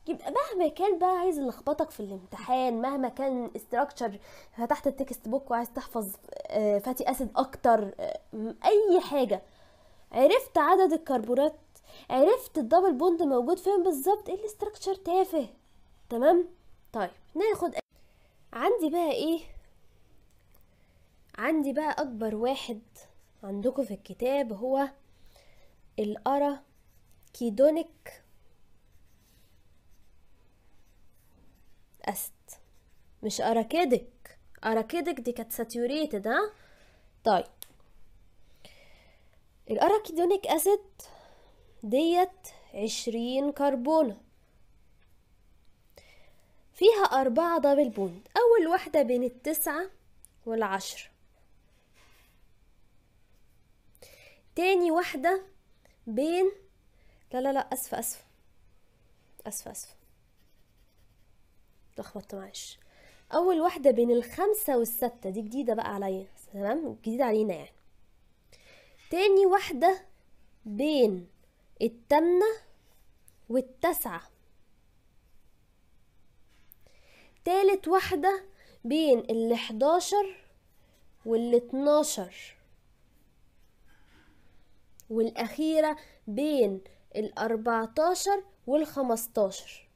يبقى مهما كان بقى عايز لخبطك في الامتحان مهما كان استراكشر فتحت التكست بوك وعايز تحفظ فاتي آه، اسيد اكتر آه، اي حاجه عرفت عدد الكربونات عرفت الدبل بوند موجود فين بالظبط ايه الاستراكشر تافه تمام طيب ناخد عندي بقى ايه عندي بقى اكبر واحد عندكم في الكتاب هو الارا كيدونيك است مش اراكيدك اراكيدك دي كانت ساتيوريتد ها طيب الاراكيدونيك اسيد ديت عشرين كربونة فيها أربعة دبل بوند أول واحدة بين التسعة والعشر تاني واحدة بين لا لا لا أسفة أسفة أسفة أسفة لخبطت معلش أول واحدة بين الخمسة والستة دي جديدة بقى عليا تمام جديدة علينا يعني تاني واحدة بين التامنة والتسعة تالت واحدة بين الاحداشر والاتناشر والأخيرة بين الأربعتاشر والخمستاشر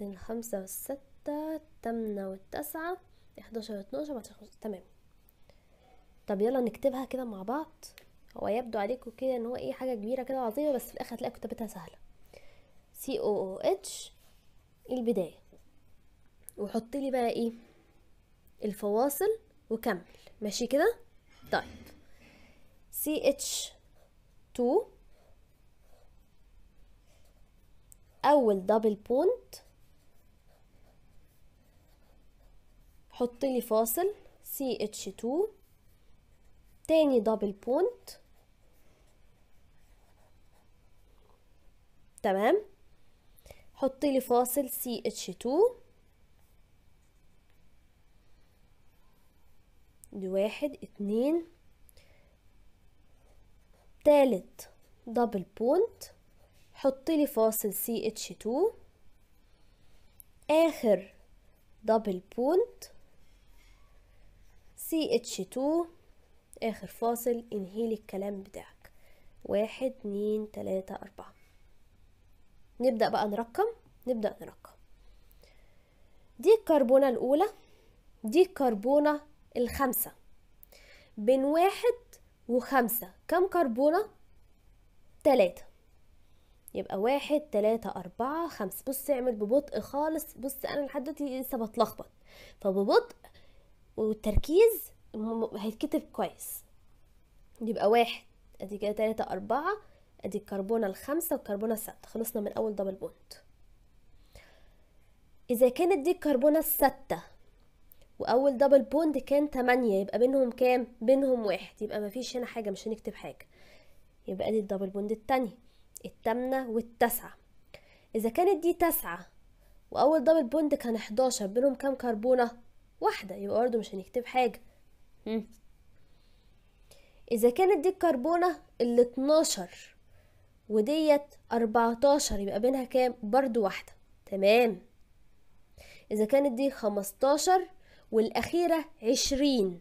الخمسة والستة التامنة والتسعة احداشر واتناشر تمام طب يلا نكتبها كده مع بعض هو يبدو عليكم كده ان هو ايه حاجه كبيره كده عظيمه بس في الاخر هتلاقي كتابتها سهله سي او او اتش البدايه وحطي لي بقى ايه الفواصل وكمل ماشي كده طيب سي اتش 2 اول دبل بوند حطي لي فاصل سي اتش 2 تاني دبل بوند تمام حطي لي فاصل سي اتش 2 دي واحد اتنين تالت دبل بوند حطي لي فاصل سي اتش 2 اخر دبل بوند سي اتش 2 اخر فاصل انهيلي الكلام بتاعك واحد اتنين تلاتة اربعة نبدأ بقى نرقم نبدأ نرقم دي الكربونة الاولى دي الكربونة الخمسة بين واحد وخمسة كم كربونة؟ تلاتة يبقى واحد تلاتة أربعة خمسة بص اعمل ببطء خالص بص أنا لحد دلوقتي لسه بتلخبط فببطء والتركيز هيتكتب كويس يبقى واحد ادي كده تلاتة اربعة ادي الكربونة الخمسة والكربونة الستة خلصنا من اول دبل بوند اذا كانت دي الكربونة الستة واول دبل بوند كان تمانية يبقى بينهم كام بينهم واحد يبقى مفيش هنا حاجة مش هنكتب حاجة يبقى دي الدبل بوند التانية التامنة والتاسعة اذا كانت دي تسعة واول دبل بوند كان 11 بينهم كام كربونة واحدة يبقى برضه مش هنكتب حاجة اذا كانت دي الكربونه ال 12 وديت 14 يبقى بينها كام برضو واحده تمام اذا كانت دي 15 والاخيره 20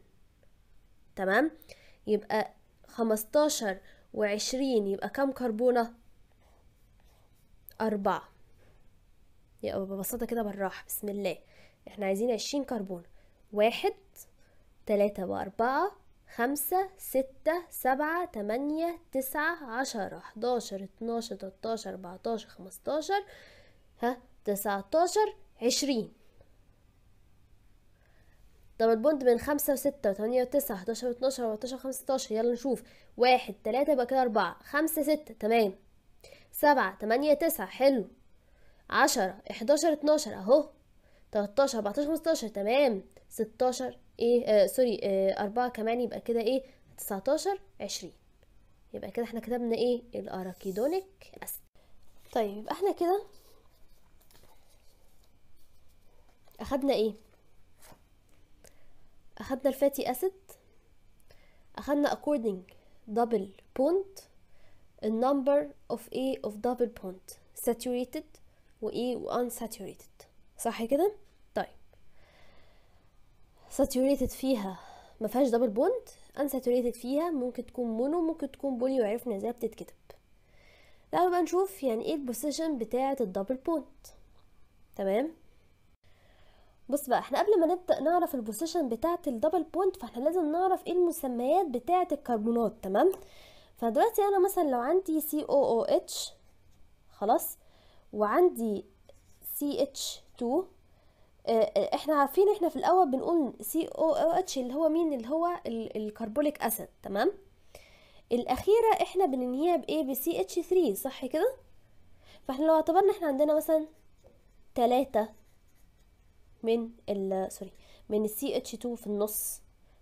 تمام يبقى 15 و20 يبقى كام كربونه أربعة يبقى ببساطة كده بالراحة بسم الله احنا عايزين 20 كربون واحد تلاتة وأربعة خمسة ستة سبعة تمانية تسعة عشرة حداشر اتناشر تلتاشر اربعتاشر خمستاشر ها تسعتاشر عشرين طب البند من خمسة وستة وتمانية وتسعة حداشر اتناشر اربعتاشر خمستاشر يلا نشوف واحد تلاتة يبقى كده أربعة خمسة ستة تمام سبعة تمانية تسعة حلو عشرة احداشر اتناشر اهو تلتاشر اربعتاشر خمستاشر تمام ستاشر ايه آه سوري آه أربعة كمان يبقى كده ايه تسعتاشر عشرين يبقى كده احنا كتبنا ايه الأراكيدونيك أسيد طيب يبقى احنا كده أخدنا ايه أخدنا الفاتي أسيد أخدنا according double bond النمبر اوف ايه اوف دبل بونت saturated وايه و unsaturated صح كده؟ ساتوريتد فيها ما فيهاش دبل بوند ساتوريتد فيها ممكن تكون مونو ممكن تكون بولي وعرفنا ازاي بتتكتب تعالوا بقى نشوف يعني ايه البوزيشن بتاعه الدبل بوند تمام بص بقى احنا قبل ما نبدا نعرف البوزيشن بتاعه الدبل بوند فاحنا لازم نعرف ايه المسميات بتاعه الكربونات تمام فدلوقتي انا مثلا لو عندي سي او او اتش خلاص وعندي سي اتش 2 آه، آه، احنا عارفين احنا في الاول بنقول سي او او اتش اللي هو مين اللي هو الكربوليك اسيد تمام الاخيره احنا بننهيها بايه بسي اتش 3 صح كده فاحنا لو اعتبرنا احنا عندنا مثلا تلاتة من ال سوري من السي اتش 2 في النص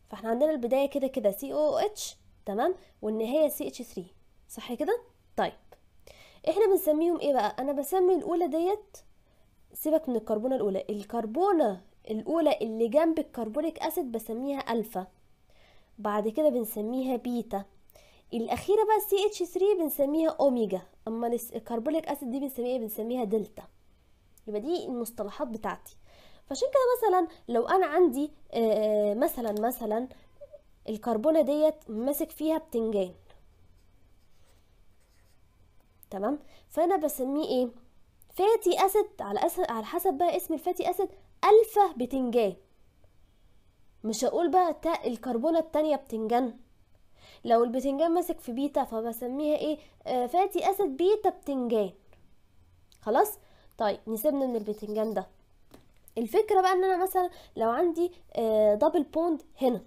فاحنا عندنا البدايه كده كده سي او اتش تمام والنهايه سي اتش 3 صح كده طيب احنا بنسميهم ايه بقى انا بسمي الاولى ديت سيبك من الكربونة الأولى الكربونة الأولى اللي جنب الكربونيك أسيد بسميها ألفا بعد كده بنسميها بيتا الأخيرة بقى سي اتش 3 بنسميها أوميجا أما الكربونيك أسيد دي بنسميها إيه؟ بنسميها دلتا يبقى دي المصطلحات بتاعتي فعشان كده مثلا لو أنا عندي آه، آه، مثلا مثلا الكربونة ديت ماسك فيها بتنجان تمام فأنا بسميه إيه فاتي اسيد على على حسب بقى اسم الفاتي اسيد الفا بتنجان مش هقول بقى تا الكربونه التانية بتنجان لو البتنجان ماسك في بيتا فبسميها ايه آه فاتي اسيد بيتا بتنجان خلاص طيب نسيبنا من البتنجان ده الفكره بقى ان انا مثلا لو عندي آه دبل بوند هنا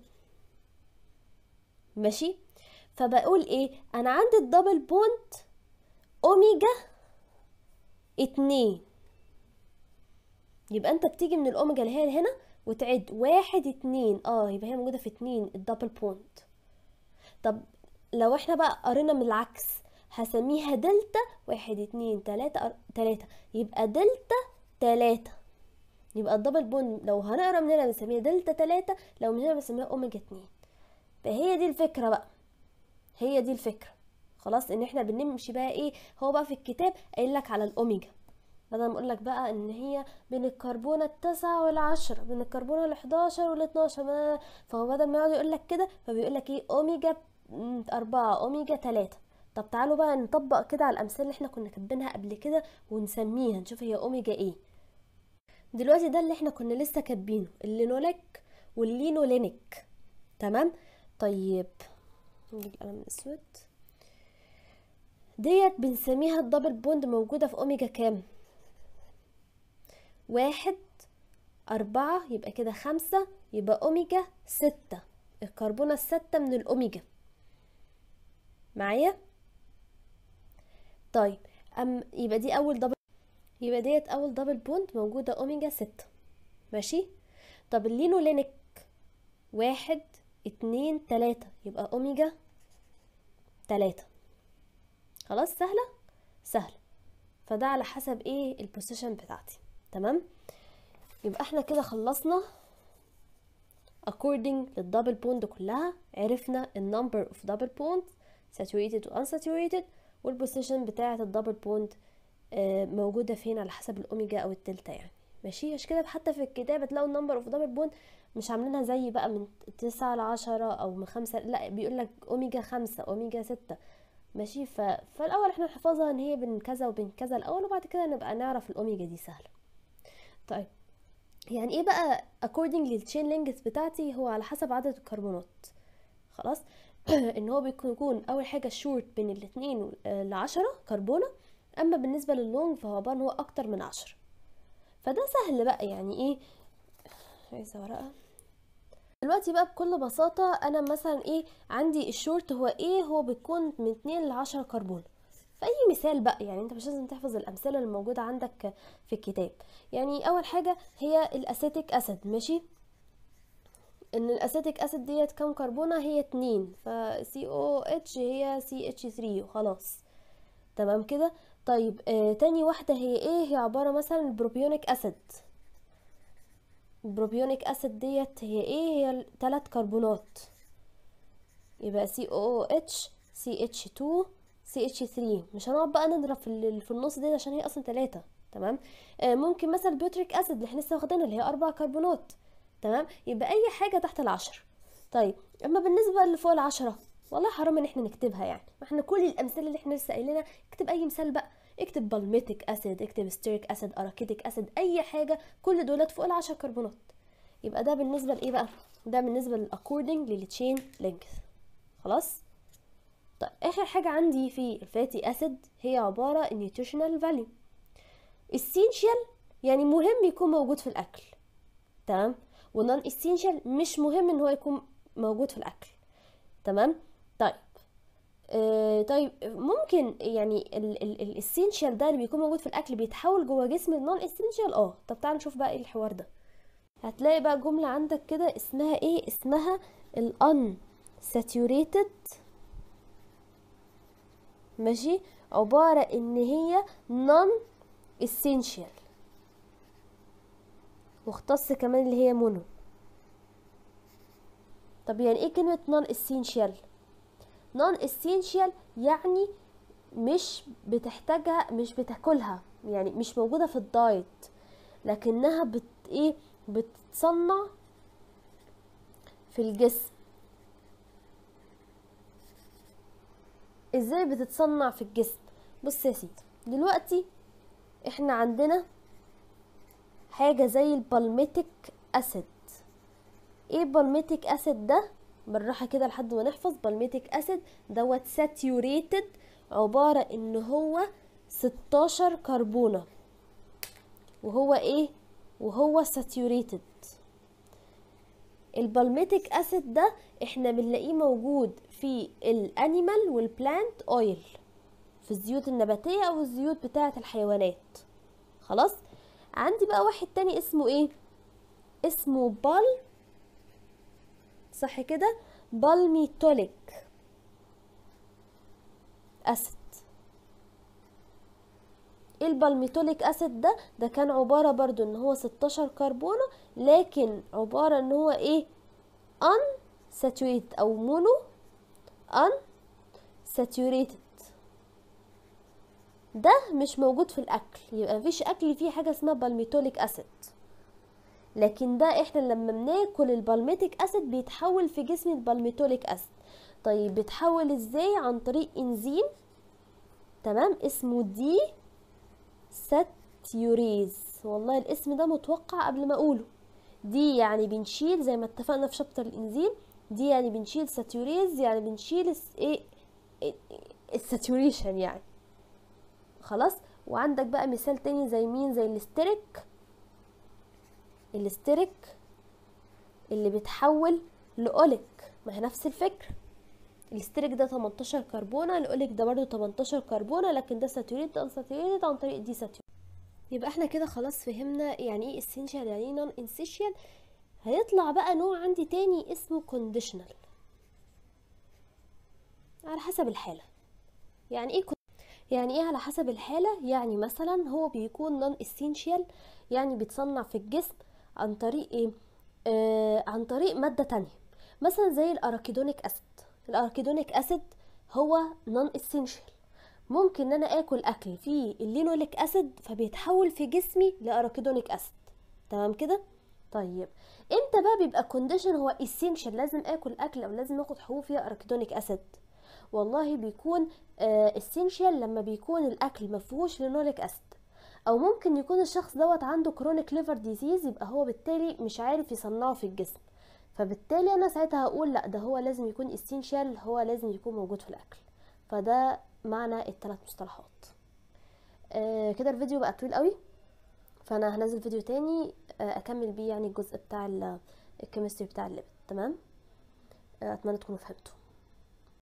ماشي فبقول ايه انا عندي الدبل بوند اوميجا اتنين يبقى انت بتيجي من الاوميجا اللي هي هنا وتعد واحد اتنين اه يبقى هي موجودة في اتنين الدبل بوند طب لو احنا بقى قرينا من العكس هسميها دلتا واحد اتنين تلاتة تلاتة يبقى دلتا تلاتة يبقى الدبل بوند لو هنقرا من هنا بنسميها دلتا تلاتة لو من هنا بنسميها اوميجا اتنين فهي دي الفكرة بقى هي دي الفكرة خلاص ان احنا بنمشي بقى ايه هو بقى في الكتاب قايل لك على الاوميجا بدل ما اقول لك بقى ان هي بين الكربون التسعة والعشرة بين الكربون وال12 فهو بدل ما يقعد يقول لك كده فبيقول لك ايه اوميجا اربعة اوميجا تلاتة طب تعالوا بقى نطبق كده على الامثله اللي احنا كنا كاتبينها قبل كده ونسميها نشوف هي اوميجا ايه دلوقتي ده اللي احنا كنا لسه كاتبينه اللينوليك واللينولينيك تمام طيب نجيب القلم الاسود ديت بنسميها الدبل بوند موجودة في أوميجا كام واحد أربعة يبقى كده خمسة يبقى أوميجا ستة الكربونة الستة من الأوميجا معايا طيب أم يبقى دي أول دبل يبقى ديت أول دبل بوند موجودة أوميجا ستة ماشي طب لينك واحد اتنين تلاتة يبقى أوميجا تلاتة خلاص سهلة سهلة فده على حسب ايه البوزيشن بتاعتي تمام يبقى احنا كده خلصنا according للدبل بوند كلها عرفنا النمبر اوف دبل بوند saturated و unsaturated والبوزيشن بتاعة الدبل بوند آه، موجودة فين على حسب الأوميجا أو التلتا يعني ماشي عشان كده حتى في الكتابة تلاقوا النمبر اوف دبل بوند مش عاملينها زي بقى من تسعة لعشرة أو من خمسة لا بيقولك أوميجا خمسة أوميجا ستة ماشي ف... فالاول احنا نحفظها ان هي بين كذا وبين كذا الاول وبعد كده نبقى نعرف الاوميجا دي سهله طيب يعني ايه بقى according للتشين length بتاعتي هو على حسب عدد الكربونات خلاص ان هو بيكون اول حاجه الشورت بين الاثنين لعشرة كربونه اما بالنسبه لللونج فهو ان هو اكتر من عشرة فده سهل بقى يعني ايه عايزه ورقه دلوقتي بقى بكل بساطة انا مثلا ايه عندي الشورت هو ايه هو بيكون من 2 ل 10 كربون فأي مثال بقى يعني انت مش لازم تحفظ الامثله اللي موجوده عندك في الكتاب يعني اول حاجه هي الاسيتيك اسيد ماشي ان الاسيتيك اسيد ديت كام كربونه هي اتنين ف سي او اتش هي سي اتش 3 وخلاص تمام كده طيب آه تاني واحده هي ايه هي عباره مثلا البروبيونيك اسيد البروبيونيك اسيد ديت هي ايه هي ثلاث كربونات يبقى سي او او اتش سي اتش 2 سي اتش 3 مش هنقعد بقى نضرب في, في النص دي عشان هي اصلا ثلاثة تمام آه ممكن مثلا بيوتريك اسيد اللي احنا لسه واخدينها اللي هي اربع كربونات تمام يبقى اي حاجه تحت العشرة طيب اما بالنسبه اللي فوق العشرة والله حرام ان احنا نكتبها يعني ما احنا كل الامثله اللي احنا لسه قايلينها اكتب اي مثال بقى اكتب بالميتك اسيد اكتب ستيريك اسيد اراكيتك اسيد اي حاجه كل دولت فوق العشر كربونات يبقى ده بالنسبه لايه بقى ده بالنسبه للاكوردنج للتشين لينكس خلاص طيب اخر حاجه عندي في الفاتي اسيد هي عباره نيوتريشنال فاليو اسينشال يعني مهم يكون موجود في الاكل تمام ونون اسينشال مش مهم ان هو يكون موجود في الاكل تمام طيب آه، طيب ممكن يعني الاسينشال ده اللي بيكون موجود في الاكل بيتحول جوه جسم النون اسينشال اه طب تعال نشوف بقى ايه الحوار ده هتلاقي بقى جمله عندك كده اسمها ايه اسمها الان saturated ماشي عباره ان هي نون اسينشال واختص كمان اللي هي مونو طب يعني ايه كلمه نون اسينشال نون اسينشال يعني مش بتحتاجها مش بتاكلها يعني مش موجوده في الدايت لكنها بت ايه بتتصنع في الجسم ازاي بتتصنع في الجسم بص يا سيدي دلوقتي احنا عندنا حاجه زي البالميتك اسيد ايه البالميتيك اسيد ده بالراحه كده لحد ما نحفظ بالميتيك اسيد دوت ساتيوريتد عباره ان هو 16 كربونه وهو ايه وهو ساتيوريتد البالميتك اسيد ده احنا بنلاقيه موجود في الانيمال والبلانت اويل في الزيوت النباتيه او الزيوت بتاعه الحيوانات خلاص عندي بقى واحد تاني اسمه ايه اسمه بال صح كده بالميتوليك اسيد ايه البالميتوليك اسيد ده ده كان عبارة برضو ان هو 16 كربونة لكن عبارة ان هو ايه ان ساتوريت او مونو ان ساتوريت ده مش موجود في الاكل يبقى مفيش اكل فيه حاجة اسمها بالميتوليك اسيد لكن ده احنا لما بناكل البالميتك اسيد بيتحول في جسم البالميتوليك اسيد طيب بيتحول ازاي عن طريق انزيم تمام اسمه دي ساتيوريز والله الاسم ده متوقع قبل ما اقوله دي يعني بنشيل زي ما اتفقنا في شابتر الانزيم دي يعني بنشيل ساتيوريز يعني بنشيل ايه الساتوريشن إيه، إيه، يعني خلاص وعندك بقى مثال تاني زي مين زي الاستريك الاستيريك اللي بتحول لأوليك ما هي نفس الفكرة الاستيريك ده 18 كربونة الأوليك ده برضو 18 كربونة لكن ده ساتوريد ده انساتوريت عن طريق دي ساتوريد يبقى احنا كده خلاص فهمنا يعني ايه اسينشال يعني ايه نون essential هيطلع بقى نوع عندي تاني اسمه كونديشنال على حسب الحالة يعني ايه يعني ايه على حسب الحالة يعني مثلا هو بيكون نون اسينشال يعني بيتصنع في الجسم عن طريق ايه آه، عن طريق ماده تانية مثلا زي الاراكيدونيك اسيد الاراكيدونيك اسيد هو نون اسينشال ممكن ان انا اكل اكل فيه اللينوليك اسيد فبيتحول في جسمي لاراكيدونيك اسيد تمام كده طيب امتى بقى بيبقى كونديشن هو اسينشال لازم اكل اكل او لازم اخد حبوب فيها اراكيدونيك اسيد والله بيكون اسينشال آه، لما بيكون الاكل مفيهوش لينوليك اسيد او ممكن يكون الشخص دوت عنده كرونيك ليفر ديزيز يبقى هو بالتالي مش عارف يصنعه في الجسم فبالتالي انا ساعتها هقول لا ده هو لازم يكون اسينشال هو لازم يكون موجود في الاكل فده معنى الثلاث مصطلحات آه كده الفيديو بقى طويل قوي فانا هنزل فيديو تاني آه اكمل بيه يعني الجزء بتاع الكيمستري بتاع الليبيد تمام آه اتمنى تكونوا فهمتوا